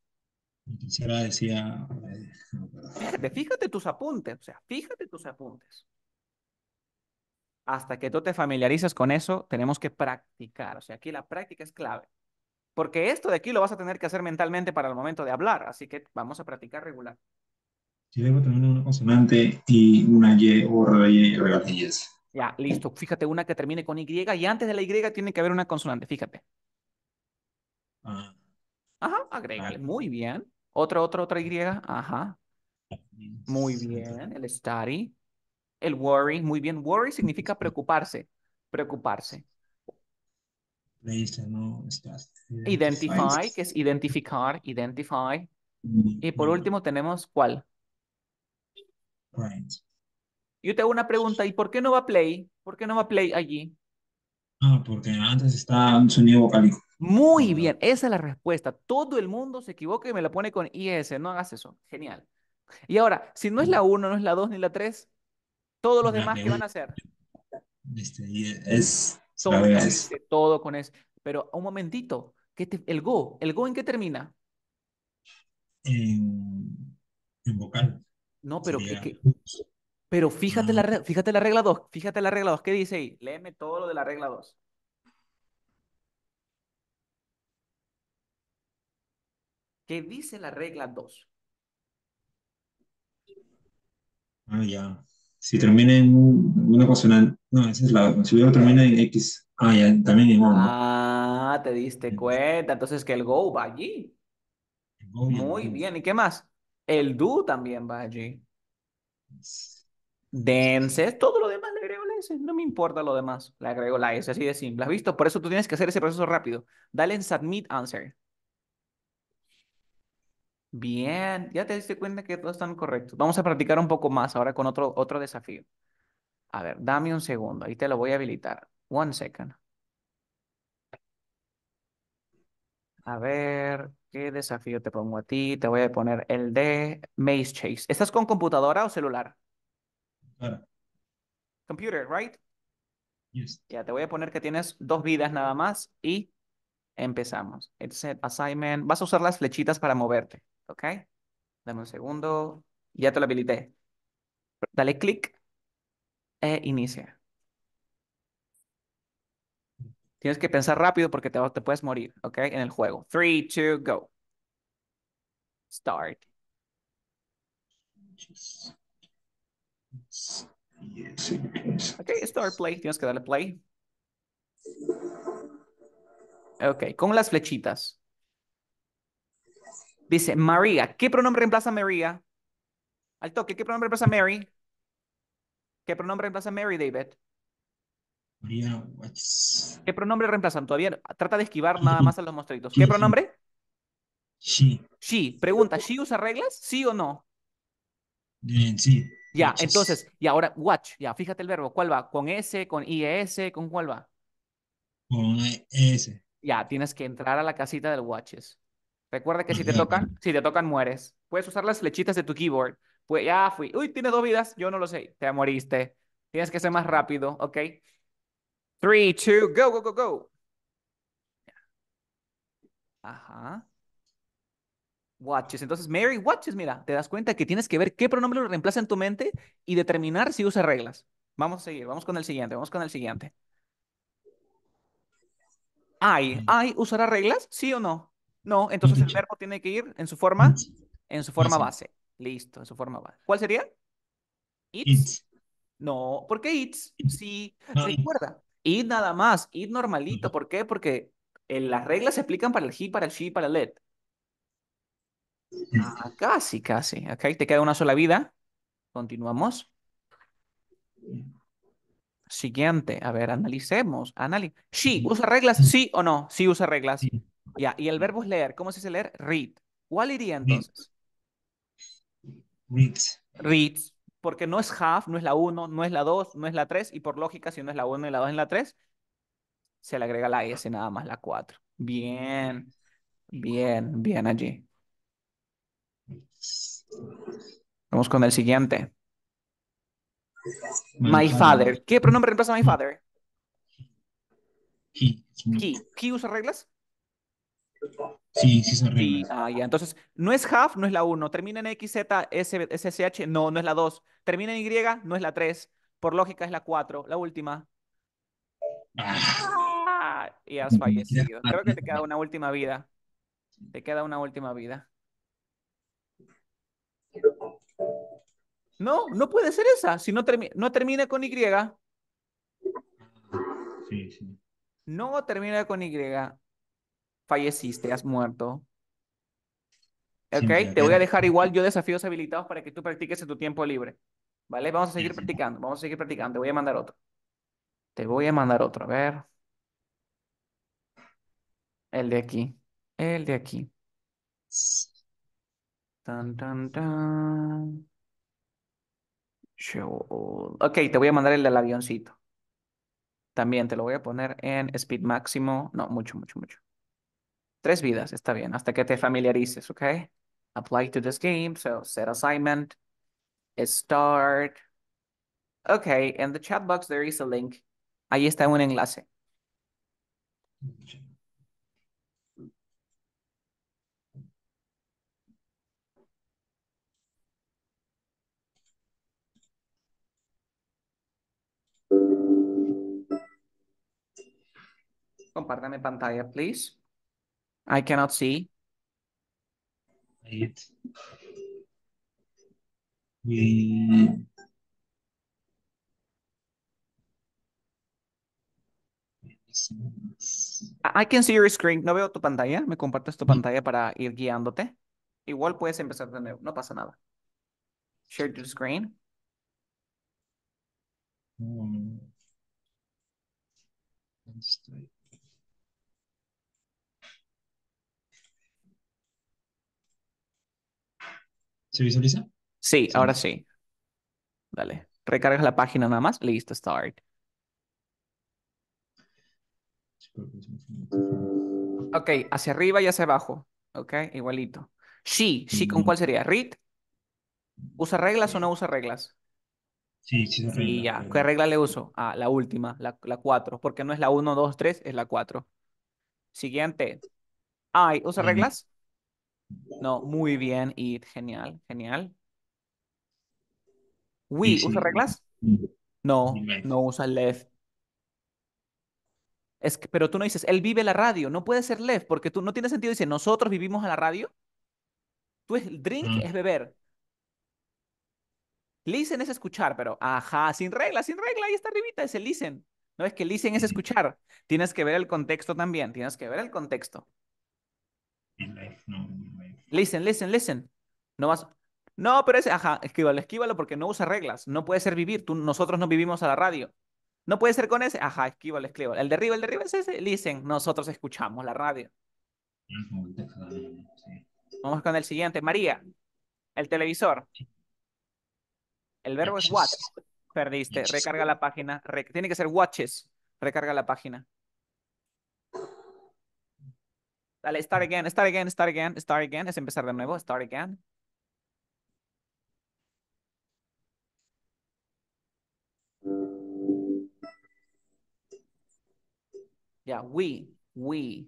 La tercera decía... fíjate tus apuntes, o sea, fíjate tus apuntes hasta que tú te familiarices con eso, tenemos que practicar. O sea, aquí la práctica es clave. Porque esto de aquí lo vas a tener que hacer mentalmente para el momento de hablar. Así que vamos a practicar regular. Yo debo tener una consonante y una Y o Y regatillas. Ya, listo. Fíjate, una que termine con Y y antes de la Y tiene que haber una consonante. Fíjate. Ah. Ajá, Ajá Muy bien. Otra, otra, otra Y. Ajá. Muy bien. El study. El worry, muy bien. Worry significa preocuparse. Preocuparse. Identify, que es identificar, identify. Mm, y por mm. último tenemos cuál. Yo te hago una pregunta, ¿y por qué no va play? ¿Por qué no va play allí? Ah, porque antes está un sonido vocálico. Muy bien, esa es la respuesta. Todo el mundo se equivoca y me la pone con IS, no hagas eso. Genial. Y ahora, si no es la 1, no es la 2 ni la 3, todos los demás, que van a hacer? Este, es, todo, todo con eso. Pero un momentito, ¿qué el go, ¿el go en qué termina? En, vocal. No, pero, pero fíjate, ah. la, fíjate la regla 2, fíjate la regla 2, ¿qué dice ahí? Léeme todo lo de la regla 2. ¿Qué dice la regla 2? Ah, ya si termina en una consonante, no, esa es la, si hubiera termina en X, ah, ya, también en O, Ah, te diste cuenta, entonces que el Go va allí. Muy bien. ¿y qué más? El Do también va allí. Dense, todo lo demás le agrego la S, no me importa lo demás, le agrego la S así de simple, ¿has visto? Por eso tú tienes que hacer ese proceso rápido. Dale en Submit Answer. Bien, ya te diste cuenta que todos están correctos. Vamos a practicar un poco más ahora con otro, otro desafío. A ver, dame un segundo, ahí te lo voy a habilitar. One second. A ver, ¿qué desafío te pongo a ti? Te voy a poner el de Maze Chase. ¿Estás con computadora o celular? Computer, right? Yes. Ya, te voy a poner que tienes dos vidas nada más y empezamos. It's este an assignment. Vas a usar las flechitas para moverte. ¿Ok? Dame un segundo. Ya te lo habilité. Dale clic e inicia. Tienes que pensar rápido porque te, te puedes morir, ¿ok? En el juego. 3, 2, go. Start. Ok, start play. Tienes que darle play. Ok, con las flechitas. Dice María. ¿Qué pronombre reemplaza María? Al toque, ¿qué pronombre reemplaza Mary? ¿Qué pronombre reemplaza Mary, David? María, ¿Qué pronombre reemplazan? Todavía trata de esquivar nada más a los monstruitos. ¿Qué pronombre? She. She. Pregunta, ¿sí usa reglas? ¿Sí o no? sí. Ya, entonces, y ahora, watch, ya, fíjate el verbo, ¿cuál va? ¿Con S, con IES, con cuál va? Con e S. Ya, tienes que entrar a la casita del watches. Recuerda que si te tocan, si te tocan, mueres. Puedes usar las flechitas de tu keyboard. Pues ya fui. Uy, tiene dos vidas. Yo no lo sé. Te moriste. Tienes que ser más rápido, ¿ok? 3, 2, go, go, go, go. Ajá. Watches. Entonces, Mary Watches, mira, te das cuenta que tienes que ver qué pronombre lo reemplaza en tu mente y determinar si usa reglas. Vamos a seguir, vamos con el siguiente, vamos con el siguiente. ¿Ay, ay usará reglas? ¿Sí o no? No, entonces el verbo tiene que ir en su forma, en su forma base. Listo, en su forma base. ¿Cuál sería? It. No, ¿por qué it's? Sí, no, recuerda. It. nada más, it normalito. ¿Por qué? Porque en las reglas se aplican para el he, para el she, para el let. Ah, casi, casi. Acá te queda una sola vida. Continuamos. Siguiente. A ver, analicemos. Anali She, ¿usa reglas? Sí o no. Sí usa reglas. Sí. Ya, y el verbo es leer. ¿Cómo se dice leer? Read. ¿Cuál iría entonces? Reads. Reads. Porque no es half, no es la 1, no es la 2, no es la 3. Y por lógica, si no es la 1 y la 2 en la 3, se le agrega la S nada más, la 4. Bien. Bien, bien allí. Vamos con el siguiente. My father. ¿Qué pronombre reemplaza my father? He. He. usa reglas? Sí, sí se ah, Entonces, no es half, no es la 1. Termina en XZ, SSH, no, no es la 2. Termina en Y, no es la 3. Por lógica es la 4, la última. Ah. Ah, y has fallecido. Creo que te queda una última vida. Te queda una última vida. No, no puede ser esa. Si no, no termina con Y. Sí, sí. No termina con Y falleciste, has muerto. Ok, te voy a dejar igual yo desafíos habilitados para que tú practiques en tu tiempo libre. ¿Vale? Vamos a seguir practicando, vamos a seguir practicando. Te voy a mandar otro. Te voy a mandar otro, a ver. El de aquí, el de aquí. Tan, tan, tan. Ok, te voy a mandar el del avioncito. También te lo voy a poner en speed máximo. No, mucho, mucho, mucho. Tres vidas, está bien, hasta que te familiarices, ¿ok? Apply to this game, so set assignment, start. Okay, in the chat box there is a link. Ahí está un enlace. Compártame pantalla, please. I cannot see. Wait. I can see your screen. No veo tu pantalla. Me compartes tu mm. pantalla para ir guiándote. Igual puedes empezar de nuevo. No pasa nada. Share your screen. Mm. ¿Se visualiza? Sí, ahora sí. Dale. Recargas la página nada más. Listo, start. Ok, hacia arriba y hacia abajo. Ok, igualito. Sí, sí, con cuál sería? Read. ¿Usa reglas o no usa reglas? Sí, sí, reglas. Y ya, ¿qué regla le uso? Ah, la última, la, la 4, porque no es la 1, 2, 3, es la 4. Siguiente. Hay. ¿usa reglas? No, muy bien, y genial, genial. We, ¿usa reglas? No, no usa left. Es que, pero tú no dices, él vive la radio, no puede ser left, porque tú no tienes sentido decir, nosotros vivimos a la radio. Tú es drink, mm. es beber. Listen es escuchar, pero ajá, sin regla, sin regla, ahí está arribita, es el listen. No es que listen es escuchar. Tienes que ver el contexto también, tienes que ver el contexto. No, Listen, listen, listen. No vas, No, pero es, ajá, escríbalo, esquívalo porque no usa reglas. No puede ser vivir. Tú, nosotros no vivimos a la radio. No puede ser con ese. Ajá, esquívalo, escríbalo. El de el de es ese. Listen, nosotros escuchamos la radio. Vamos con el siguiente. María, el televisor. El verbo es watch. Perdiste. Recarga la página. tiene que ser watches. Recarga la página. Dale, start ah. again, start again, start again, start again. Es empezar de nuevo, start again. Ya, we, we.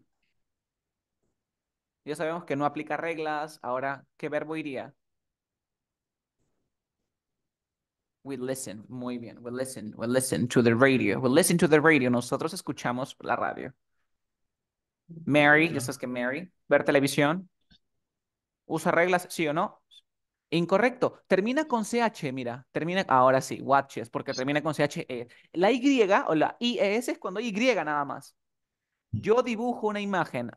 Ya sabemos que no aplica reglas. Ahora, ¿qué verbo iría? We listen. Muy bien. We listen. We listen to the radio. We listen to the radio. Nosotros escuchamos la radio. Mary, ya sabes que Mary, ver televisión. ¿Usa reglas, sí o no? Incorrecto. Termina con CH, mira. Termina, ahora sí, watches, porque termina con CH eh, La Y o la IES es cuando hay Y nada más. Yo dibujo una imagen.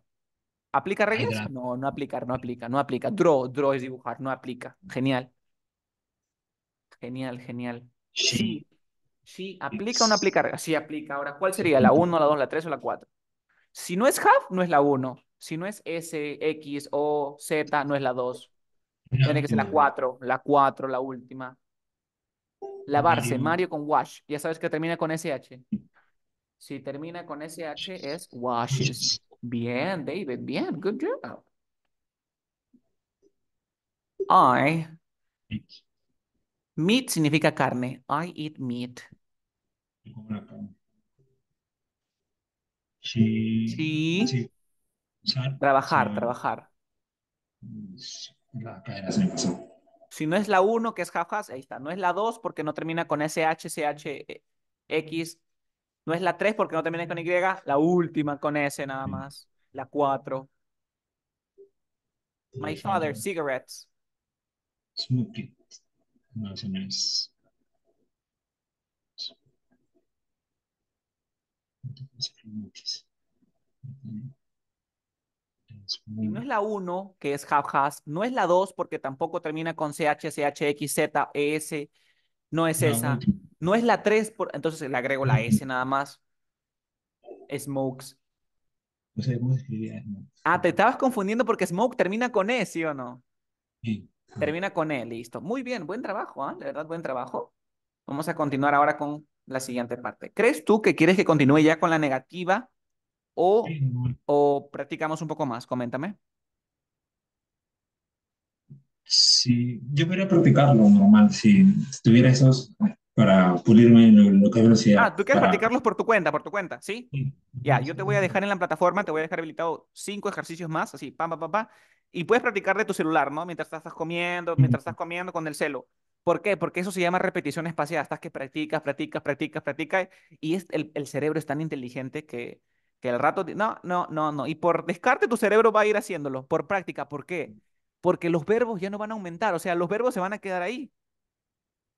¿Aplica reglas? No, no aplicar, no aplica, no aplica. Draw, draw es dibujar, no aplica. Genial. Genial, genial. Sí. Sí, aplica o no aplica reglas. Sí, aplica. Ahora, ¿cuál sería? ¿La 1, la 2, la 3 o la 4? Si no es half, no es la 1. Si no es S, X, O, Z, no es la 2. Tiene que ser la 4, la 4, la última. Lavarse, Mario con wash. Ya sabes que termina con SH. Si termina con SH es washes. Bien, David, bien, good job. I. Meat significa carne. I eat meat. Sí. Trabajar, trabajar. La Si no es la 1, que es jafas, ahí está. No es la 2 porque no termina con SH, CH, e, X. No es la 3 porque no termina con Y. La última con S nada más. La 4. My father, cigarettes. Smoke it. No, eso no es. no es la 1, que es half no es la 2 porque tampoco termina con CH, CH, Z, e, ES, no es esa. No es la 3, por... entonces le agrego la S nada más. Smokes. Ah, te estabas confundiendo porque smoke termina con E, ¿sí o no? Termina con E, listo. Muy bien, buen trabajo, ¿ah? De verdad, buen trabajo. Vamos a continuar ahora con la siguiente parte. ¿Crees tú que quieres que continúe ya con la negativa o, o practicamos un poco más? Coméntame. Sí, yo quería practicarlo normal, si tuviera esos para pulirme lo, lo que velocidad. Ah, tú quieres practicarlos por tu cuenta, por tu cuenta, ¿sí? Ya, yo te voy a dejar en la plataforma, te voy a dejar habilitado cinco ejercicios más, así, pam, pam, pam, Y puedes practicar de tu celular, ¿no? Mientras estás comiendo, mientras estás comiendo con el celo. ¿Por qué? Porque eso se llama repetición espacial. Estás que practicas, practicas, practicas, practicas. Y el, cerebro es tan inteligente que, que al rato. No, no, no, no. Y por descarte, tu cerebro va a ir haciéndolo. Por práctica. ¿Por qué? Porque los verbos ya no van a aumentar. O sea, los verbos se van a quedar ahí.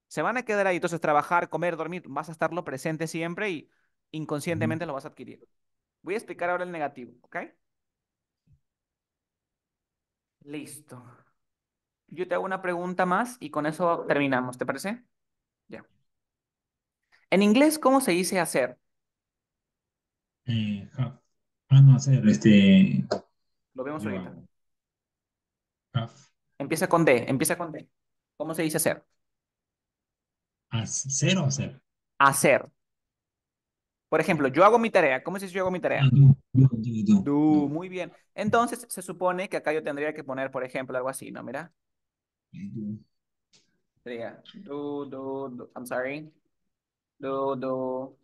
Se van a quedar ahí. Entonces, trabajar, comer, dormir, vas a estarlo presente siempre y inconscientemente lo vas a adquirir. Voy a explicar ahora el negativo, ¿ok? Listo. Yo te hago una pregunta más y con eso terminamos, ¿te parece? Ya. En inglés, ¿cómo se dice hacer? Eh, ah, no, hacer, este... Lo vemos ahorita. Empieza con D, empieza con D. ¿Cómo se dice hacer? ¿Hacer o hacer? Hacer. Por ejemplo, yo hago mi tarea. ¿Cómo se dice yo hago mi tarea? Do, ah, Muy bien. Entonces, se supone que acá yo tendría que poner, por ejemplo, algo así, ¿no? Mira. So do, do, I'm sorry. Do, do,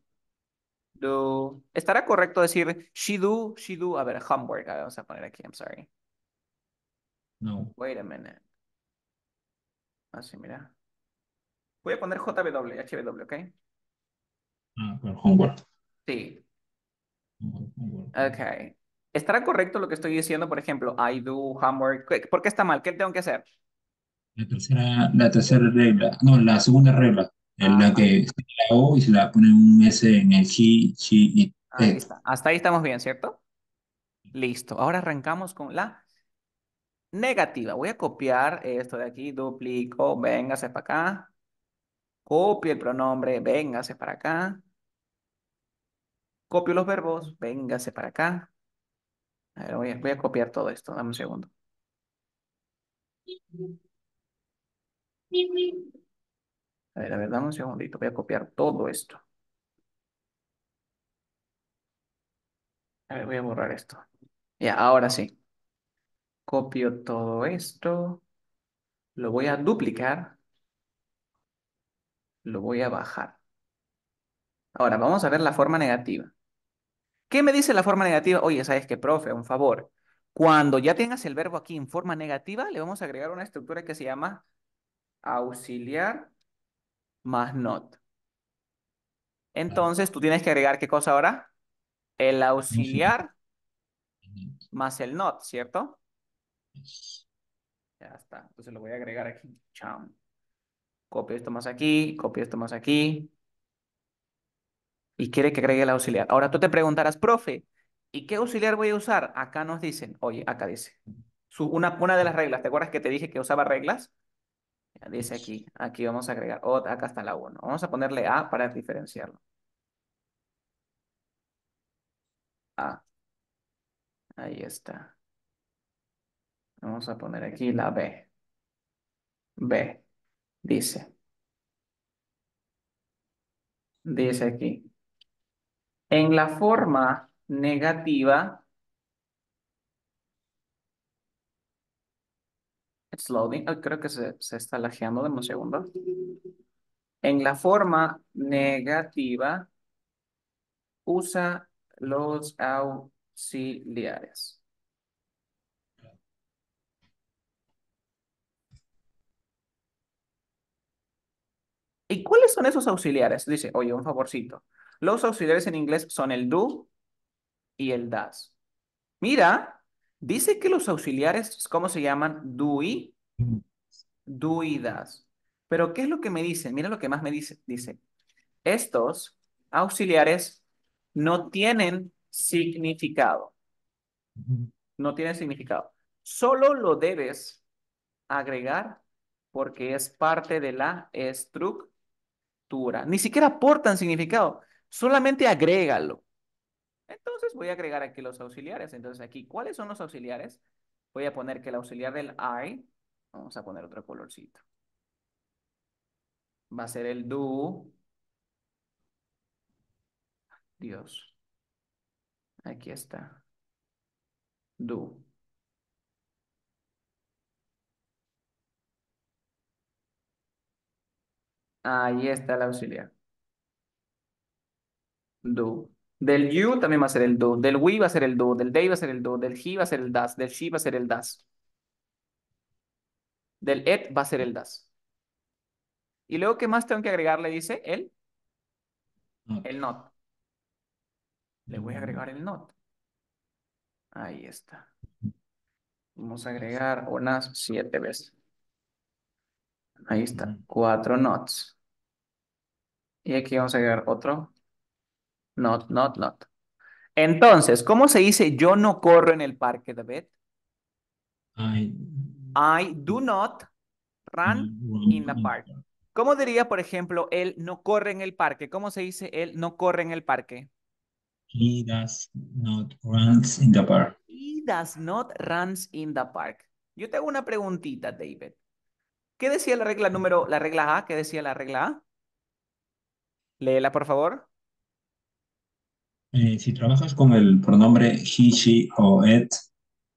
do. ¿Estará correcto decir she do, she do? A ver, homework, vamos a poner aquí, I'm sorry. No. Wait a minute. Así, ah, mira. Voy a poner JW, HW, ¿ok? Ah, pero homework. Sí. Homework, Ok. ¿Estará correcto lo que estoy diciendo? Por ejemplo, I do homework. ¿Por qué está mal? ¿Qué tengo que hacer? La tercera, la tercera regla, no, la segunda regla, en la ah. que se la O y se la pone un S en el chi, chi y Hasta ahí estamos bien, ¿cierto? Listo. Ahora arrancamos con la negativa. Voy a copiar esto de aquí, duplico, véngase para acá. Copio el pronombre, véngase para acá. Copio los verbos, véngase para acá. A ver, voy, a, voy a copiar todo esto, dame un segundo. A ver, a ver, dame un segundito. Voy a copiar todo esto. A ver, voy a borrar esto. Ya, ahora sí. Copio todo esto. Lo voy a duplicar. Lo voy a bajar. Ahora, vamos a ver la forma negativa. ¿Qué me dice la forma negativa? Oye, ¿sabes qué, profe? Un favor. Cuando ya tengas el verbo aquí en forma negativa, le vamos a agregar una estructura que se llama auxiliar más not. Entonces, tú tienes que agregar qué cosa ahora? El auxiliar más el not, ¿cierto? Ya está. Entonces lo voy a agregar aquí. Cham. Copio esto más aquí, copio esto más aquí. Y quiere que agregue el auxiliar. Ahora tú te preguntarás, profe, ¿y qué auxiliar voy a usar? Acá nos dicen, oye, acá dice. una, una de las reglas, ¿te acuerdas que te dije que usaba reglas? Dice aquí, aquí vamos a agregar, acá está la 1. Vamos a ponerle A para diferenciarlo. A. Ahí está. Vamos a poner aquí la B. B. Dice. Dice aquí. En la forma negativa Ah, creo que se, está lajeando. de un segundo. En la forma negativa, usa los auxiliares. ¿Y cuáles son esos auxiliares? Dice, oye, un favorcito. Los auxiliares en inglés son el do y el das. Mira, Dice que los auxiliares, ¿cómo se llaman? Dui, mm. duidas. Pero ¿qué es lo que me dice? Mira lo que más me dice. Dice, estos auxiliares no tienen significado. No tienen significado. Solo lo debes agregar porque es parte de la estructura. Ni siquiera aportan significado. Solamente agrégalo. Entonces voy a agregar aquí los auxiliares. Entonces aquí, ¿cuáles son los auxiliares? Voy a poner que el auxiliar del I, vamos a poner otro colorcito. Va a ser el do. Dios. Aquí está. Do. Ahí está el auxiliar. Do. Del you también va a ser el do. Del we va a ser el do. Del they va a ser el do. Del he va a ser el das. Del she va a ser el das. Del et va a ser el das. Y luego, ¿qué más tengo que agregar? ¿Le Dice el, el not. Le voy a mm. agregar el not. Ahí está. Vamos a agregar unas siete veces. Ahí está. Mm. Cuatro nots. Y aquí vamos a agregar otro Not, not, not. Entonces, ¿cómo se dice yo no corro en el parque, David? I, do not run in the park. ¿Cómo diría, por ejemplo, él no corre en el parque? ¿Cómo se dice él no corre en el parque? He does not runs in the park. He does not runs in the park. Yo tengo una preguntita, David. ¿Qué decía la regla número, la regla A? ¿Qué decía la regla A? Léela, por favor. Eh, si trabajas con el pronombre he, she o it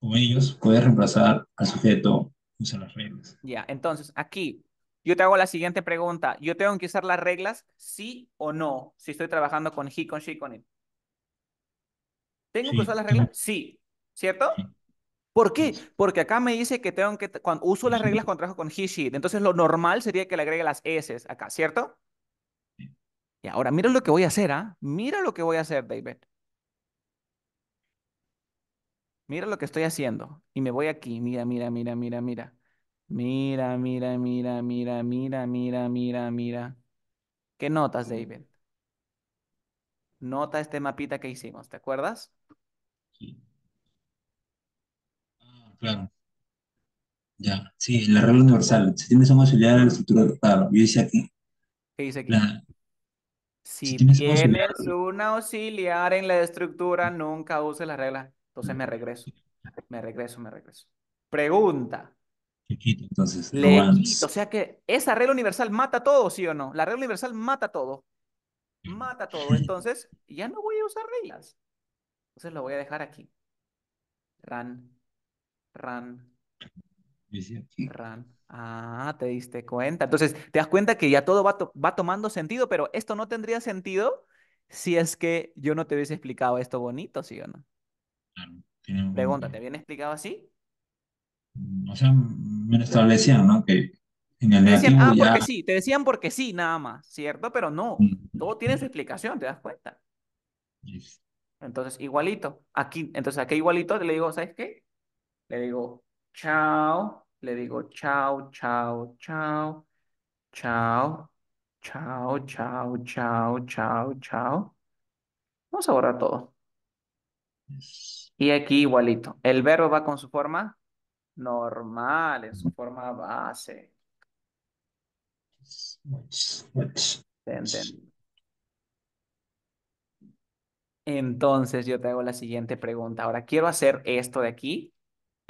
o ellos, puedes reemplazar al sujeto usa las reglas. Ya, entonces aquí yo te hago la siguiente pregunta. ¿Yo tengo que usar las reglas sí o no si estoy trabajando con he, con she, con it? ¿Tengo que usar las reglas? Sí, ¿cierto? ¿Por qué? Porque acá me dice que tengo que, cuando uso las reglas cuando trabajo con he, she, entonces lo normal sería que le agregue las S acá, ¿cierto? Y ahora, mira lo que voy a hacer, ¿ah? Mira lo que voy a hacer, David. Mira lo que estoy haciendo. Y me voy aquí. Mira, mira, mira, mira, mira. Mira, mira, mira, mira, mira, mira, mira, mira. ¿Qué notas, David? Nota este mapita que hicimos, ¿te acuerdas? Sí. Ah, claro. Ya, sí, la regla universal. Si tienes un auxiliar, el futuro claro. Yo hice aquí. ¿Qué dice aquí? Si, tienes, una auxiliar en la estructura, nunca uses la regla. Entonces me regreso. Me regreso, me regreso. Pregunta. Le entonces. O sea que esa regla universal mata todo, ¿sí o no? La regla universal mata todo. Mata todo. Entonces, ya no voy a usar reglas. Entonces lo voy a dejar aquí. run, run. Ah, te diste cuenta. Entonces, te das cuenta que ya todo va, tomando sentido, pero esto no tendría sentido si es que yo no te hubiese explicado esto bonito, ¿sí o no? Claro, Pregunta, ¿te habían explicado así? Mm, o sea, me lo establecían, ¿no? te decían, ah, porque sí, te decían porque sí, nada más, ¿cierto? Pero no, todo tiene su explicación, ¿te das cuenta? Entonces, igualito. Aquí, entonces, aquí igualito le digo, ¿sabes qué? Le digo, chao, le digo chao, chao, chao, chao, chao, chao, chao, chao, chao. Vamos a borrar todo. Y aquí igualito. El verbo va con su forma normal, en su forma base. Entonces yo te hago la siguiente pregunta. Ahora quiero hacer esto de aquí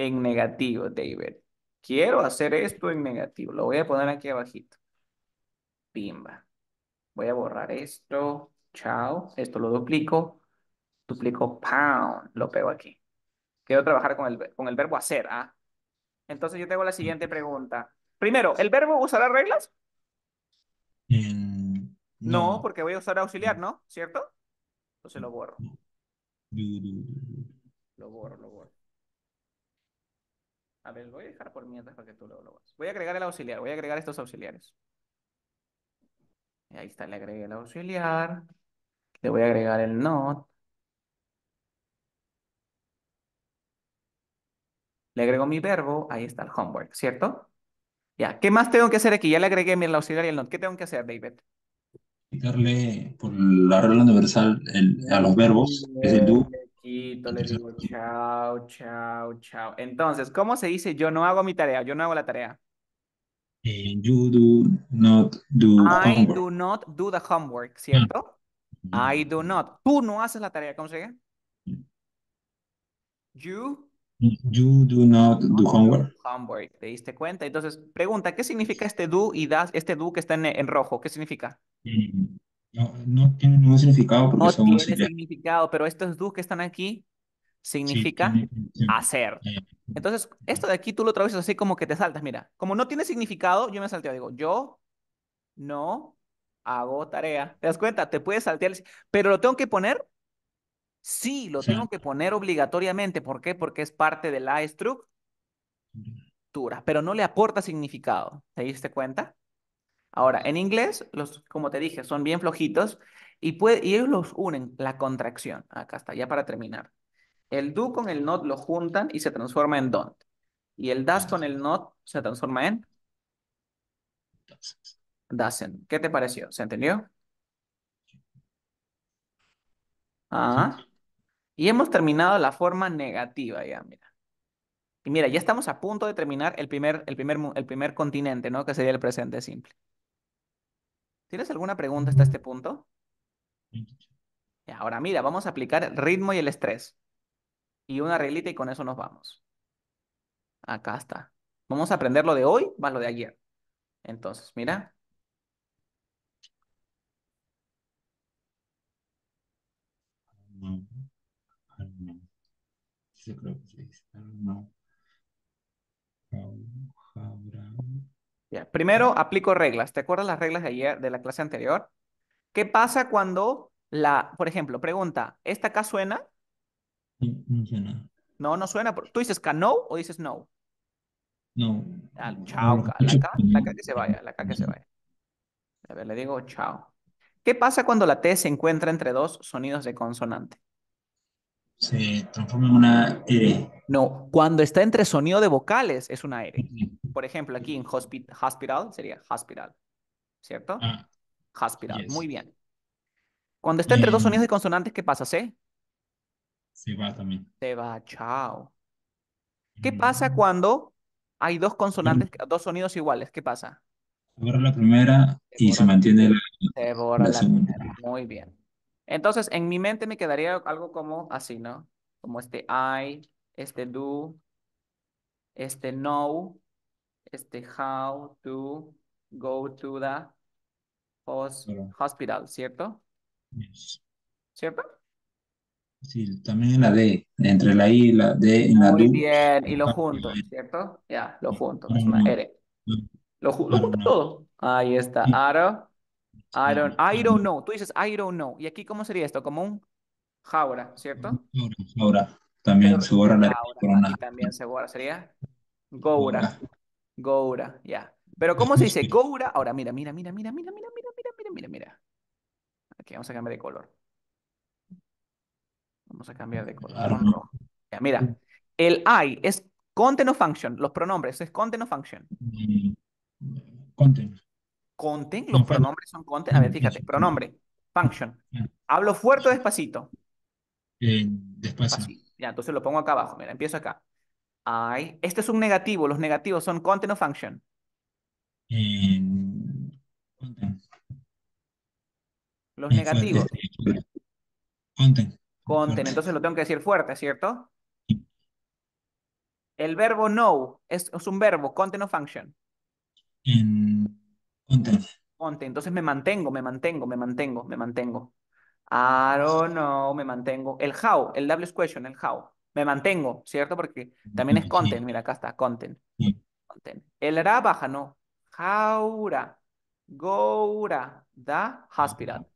en negativo, David. Quiero hacer esto en negativo. Lo voy a poner aquí abajito. Pimba. Voy a borrar esto. Chao. Esto lo duplico. Duplico pound. Lo pego aquí. Quiero trabajar con el, con el verbo hacer. ¿ah? Entonces yo tengo la siguiente pregunta. Primero, ¿el verbo usará reglas? no. no, porque voy a usar auxiliar, ¿no? ¿Cierto? Entonces lo borro. Lo borro, lo borro. A ver, voy a dejar por mientras para que tú lo hagas. Voy a agregar el auxiliar, voy a agregar estos auxiliares. Y ahí está, le agregué el auxiliar. Le voy a agregar el not. Le agrego mi verbo, ahí está el homework, ¿cierto? Ya, ¿qué más tengo que hacer aquí? Ya le agregué el auxiliar y el not. ¿Qué tengo que hacer, David? Quitarle por la regla universal a los verbos, es el do, eh, le digo chao, chao, chao. Entonces, ¿cómo se dice yo no hago mi tarea? Yo no hago la tarea. Eh, you do not do I homework. do not do the homework, ah. ¿cierto? I do mm. not. Tú no haces la tarea, ¿cómo se dice? You You do not do homework. ¿te diste cuenta? Entonces, pregunta, ¿qué significa este do y das, este do que está en, rojo? ¿Qué significa? Mm. No, no tiene ningún significado no tiene significado, pero estos dos que están aquí significa hacer. Eh, Entonces, esto de aquí tú lo traduces así como que te saltas. Mira, como no tiene significado, yo me salteo. Digo, yo no hago tarea. ¿Te das cuenta? Te puedes saltear. Pero lo tengo que poner. Sí, lo tengo que poner obligatoriamente. ¿Por qué? Porque es parte de la estructura, pero no le aporta significado. ¿Te diste cuenta? Ahora, en inglés, los, como te dije, son bien flojitos y, puede, ellos los unen, la contracción. Acá está, ya para terminar. El do con el not lo juntan y se transforma en don't. Y el does con el not se transforma en doesn't. ¿Qué te pareció? ¿Se entendió? Ah. Y hemos terminado la forma negativa ya, mira. Y mira, ya estamos a punto de terminar el primer, el primer, el primer continente, ¿no? Que sería el presente simple. ¿Tienes alguna pregunta hasta este punto? Ahora mira, vamos a aplicar ritmo y el estrés. Y una reglita y con eso nos vamos. Acá está. Vamos a aprender lo de hoy más lo de ayer. Entonces, mira. creo que sí. Primero, aplico reglas. ¿Te acuerdas las reglas de ayer, de la clase anterior? ¿Qué pasa cuando la, por ejemplo, pregunta, ¿esta K suena? No, no suena. No, no suena. ¿Tú dices no o dices no? No. Ah, chao, la K la que se vaya, la que se vaya. A ver, le digo chao. ¿Qué pasa cuando la T se encuentra entre dos sonidos de consonante? se transforma en una R. No, cuando está entre sonido de vocales es una R. Por ejemplo, aquí en hospital sería hospital, ¿cierto? Ah, hospital, muy bien. Cuando está entre dos sonidos de consonantes, ¿qué pasa? ¿Se? va también. Se va, chao. ¿Qué pasa cuando hay dos consonantes, dos sonidos iguales? ¿Qué pasa? Se borra la primera y se mantiene la, se borra la, segunda. Muy bien. Entonces, en mi mente me quedaría algo como así, ¿no? Como este I, este do, este no, este how to go to the hospital, ¿cierto? ¿Cierto? Sí, también en la D, entre la I y la D, en la Muy bien, y lo ah, junto, ¿cierto? Ya, lo junto, una Lo, junto todo. Ahí está, aro. I don't, I know. Tú dices I don't know. ¿Y aquí cómo sería esto? Como un jaura, ¿cierto? Jaura. También se borra la también se borra. Sería goura. Goura, ya. Pero ¿cómo se dice goura? Ahora, mira, mira, mira, mira, mira, mira, mira, mira, mira, mira, mira. Aquí vamos a cambiar de color. Vamos a cambiar de color. mira, el I es content function. Los pronombres es content of function. Content content los pronombres son content A ver, fíjate, pronombre, function. ¿Hablo fuerte o despacito? Eh, despacito Ya, entonces lo pongo acá abajo. Mira, empiezo acá. ay Este es un negativo. Los negativos son content o function. content. Los negativos. Content. Content. Entonces lo tengo que decir fuerte, ¿cierto? El verbo no es, un verbo, content o function. En entonces me mantengo, me mantengo, me mantengo, me mantengo. I don't know, me mantengo. El how, el double question, el how. Me mantengo, ¿cierto? Porque también es content. Mira, acá está, content. content. El ra baja, no. go goura, the hospital.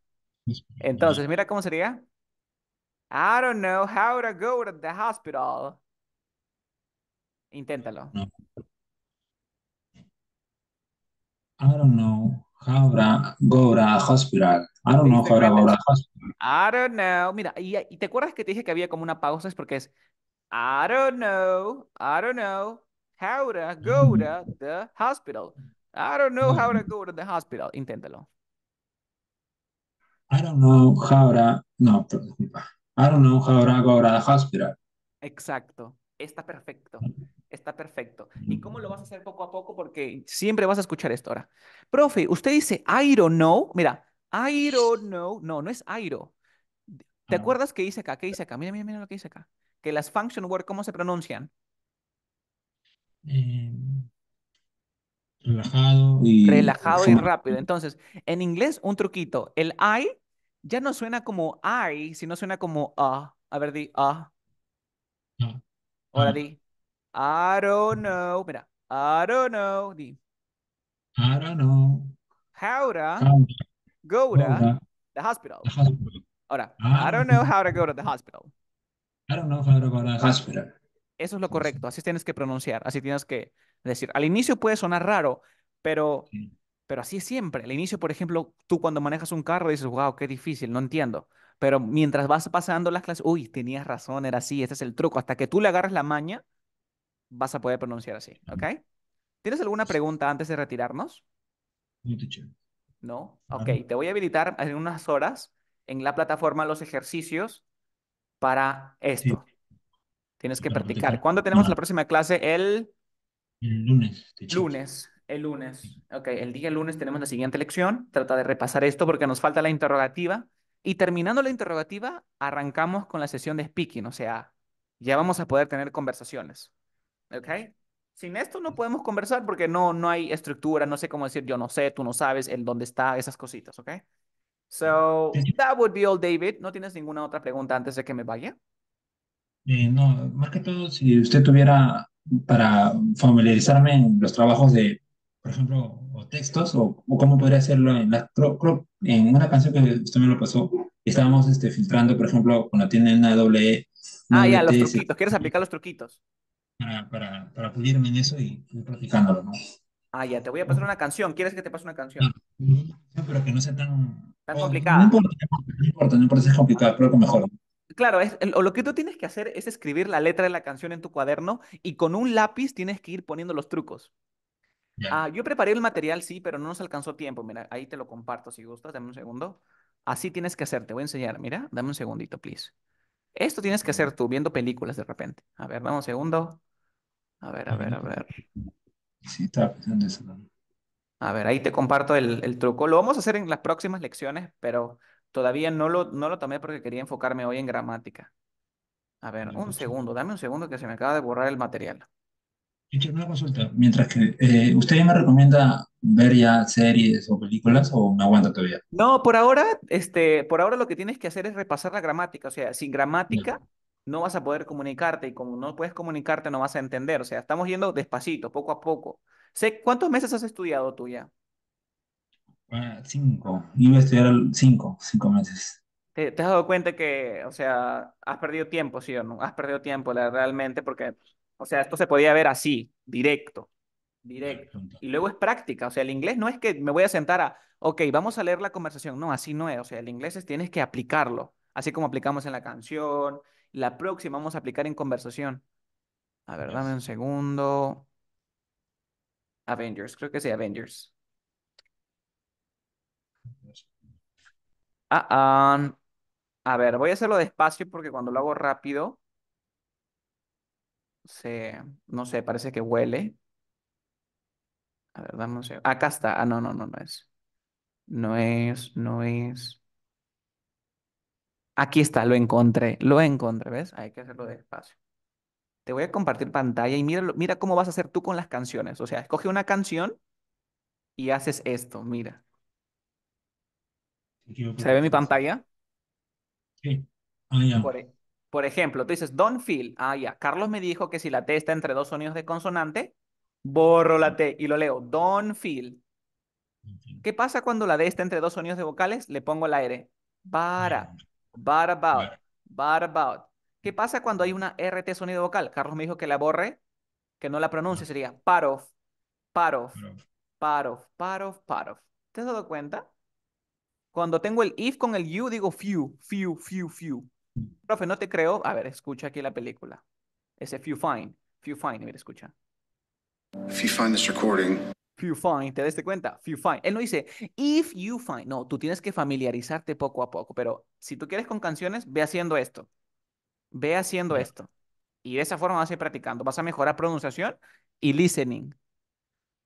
Entonces, mira cómo sería. I don't know how to go to the hospital. Inténtalo. I don't know. how to go to the Hospital. I don't know how to go to the Hospital. I don't know. Mira, y, te acuerdas que te dije que había como una pausa, es porque es I don't know, I don't know how to go mm. to the hospital. I don't know how to mm. go to the hospital. Inténtalo. I don't know how to... No, perdón I don't know how to go to the hospital. Exacto. Está perfecto está perfecto. ¿Y cómo lo vas a mm. hacer poco a poco? Porque siempre vas a escuchar esto ahora. Profe, usted dice I don't know. Mira, I don't know. No, no es Iro ¿Te ah. acuerdas qué dice acá? ¿Qué dice acá? Mira, mira, mira lo que dice acá. Que las function word, ¿cómo se pronuncian? Eh, relajado y... Relajado y rápido. Entonces, en inglés, un truquito. El I ya no suena como I, sino suena como a. Ah. A ver, di a. Uh. Ah. Ahora di I don't know. Mira, I don't know. Di. I don't know. How to go to the hospital. Ahora, I, don't know how to go to the hospital. I don't know how to go to the ah, hospital. Eso es lo pues correcto, así tienes que pronunciar, así tienes que decir. Al inicio puede sonar raro, pero, pero así es siempre. Al inicio, por ejemplo, tú cuando manejas un carro dices, wow, qué difícil, no entiendo. Pero mientras vas pasando las clases, uy, tenías razón, era así, este es el truco. Hasta que tú le agarras la maña, vas a poder pronunciar así, ¿ok? ¿Tienes alguna pregunta antes de retirarnos? No, ok. Te voy a habilitar en unas horas en la plataforma los ejercicios para esto. Tienes que practicar. ¿Cuándo tenemos la próxima clase? El, lunes. Lunes. El lunes. Ok, el día lunes tenemos la siguiente lección. Trata de repasar esto porque nos falta la interrogativa. Y terminando la interrogativa, arrancamos con la sesión de speaking. O sea, ya vamos a poder tener conversaciones. Okay, Sin esto no podemos conversar porque no, no hay estructura, no sé cómo decir yo no sé, tú no sabes en dónde está, esas cositas, ¿ok? So, that would be all, David. ¿No tienes ninguna otra pregunta antes de que me vaya? Eh, no, más que todo, si usted tuviera para familiarizarme en los trabajos de, por ejemplo, o textos, o, cómo podría hacerlo en, en una canción que usted me lo pasó, estábamos este, filtrando, por ejemplo, cuando tiene una doble ah, ya, los truquitos. Este, ¿Quieres aplicar los truquitos? para, para, para en eso y practicándolo, Ah, ya, te voy a pasar una canción. ¿Quieres que te pase una canción? No, pero que no sea tan... Tan oh, No importa, no importa, complicado, creo que mejor. Claro, es, lo que tú tienes que hacer es escribir la letra de la canción en tu cuaderno y con un lápiz tienes que ir poniendo los trucos. Ah, yo preparé el material, sí, pero no nos alcanzó tiempo. Mira, ahí te lo comparto si gustas, dame un segundo. Así tienes que hacer, te voy a enseñar. Mira, dame un segundito, please. Esto tienes que hacer tú, viendo películas de repente. A ver, dame un segundo. A ver, a ver, a ver. Sí, está. A ver, ahí te comparto el, el, truco. Lo vamos a hacer en las próximas lecciones, pero todavía no lo, no lo tomé porque quería enfocarme hoy en gramática. A ver, un segundo, dame un segundo que se me acaba de borrar el material una consulta. Mientras que eh, usted me recomienda ver ya series o películas o me aguanta todavía. No, por ahora, este, por ahora lo que tienes que hacer es repasar la gramática. O sea, sin gramática no. vas a poder comunicarte y como no puedes comunicarte no vas a entender. O sea, estamos yendo despacito, poco a poco. ¿cuántos meses has estudiado tú ya? Ah, cinco. Iba a estudiar cinco, cinco meses. ¿Te, has dado cuenta que, o sea, has perdido tiempo, sí o no? Has perdido tiempo realmente porque o sea, esto se podía ver así, directo, directo. Y luego es práctica, o sea, el inglés no es que me voy a sentar a, ok, vamos a leer la conversación, no, así no es, o sea, el inglés es, tienes que aplicarlo, así como aplicamos en la canción, la próxima vamos a aplicar en conversación. A ver, dame un segundo. Avengers, creo que sí, Avengers. Ah, ah, a ver, voy a hacerlo despacio porque cuando lo hago rápido no sé, parece que huele. A ver, dame un ah, Acá está. Ah, no, no, no, no es. No es, no es. Aquí está, lo encontré, lo encontré, ¿ves? Hay que hacerlo despacio. Te voy a compartir pantalla y mira, mira cómo vas a hacer tú con las canciones. O sea, escoge una canción y haces esto, mira. ¿Se ve mi pantalla? Sí. Ah, ya. E-, por ejemplo, tú dices, don't feel. Ah, ya. Carlos me dijo que si la T está entre dos sonidos de consonante, borro la T y lo leo. Don't feel. ¿Qué pasa cuando la D está entre dos sonidos de vocales? Le pongo la R. Para. But about. But about. ¿Qué pasa cuando hay una RT sonido vocal? Carlos me dijo que la borre, que no la pronuncie. Sería of, par of, parof, of. ¿Te has dado cuenta? Cuando tengo el if con el you, digo few, few, few, few. Profe, no te creo. A ver, escucha aquí la película. Ese Few Fine. Few Fine, a ver, escucha. If you find this recording. Few Fine, ¿te das cuenta? Few Fine. Él no dice, if you find. No, tú tienes que familiarizarte poco a poco. Pero si tú quieres con canciones, ve haciendo esto. Ve haciendo esto. Y de esa forma vas a ir practicando. Vas a mejorar pronunciación y listening.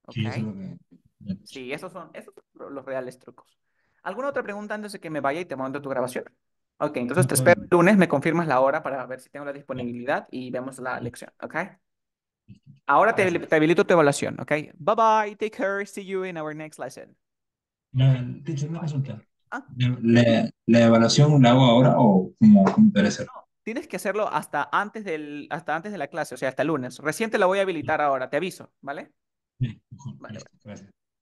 Okay. Sí, sí, esos son, esos son los reales trucos. ¿Alguna otra pregunta antes de que me vaya y te mando tu grabación? Ok, entonces te espero el lunes, me confirmas la hora para ver si tengo la disponibilidad y vemos la lección, ¿ok? Ahora te, habilito tu evaluación, ¿ok? Bye bye, take care, see you in our next lesson. No, teacher, ah. La, evaluación la hago ahora o como, No, tienes que hacerlo hasta antes, del, hasta antes de la clase, o sea, hasta el lunes. Reciente la voy a habilitar ahora, te aviso, ¿vale? mejor, gracias.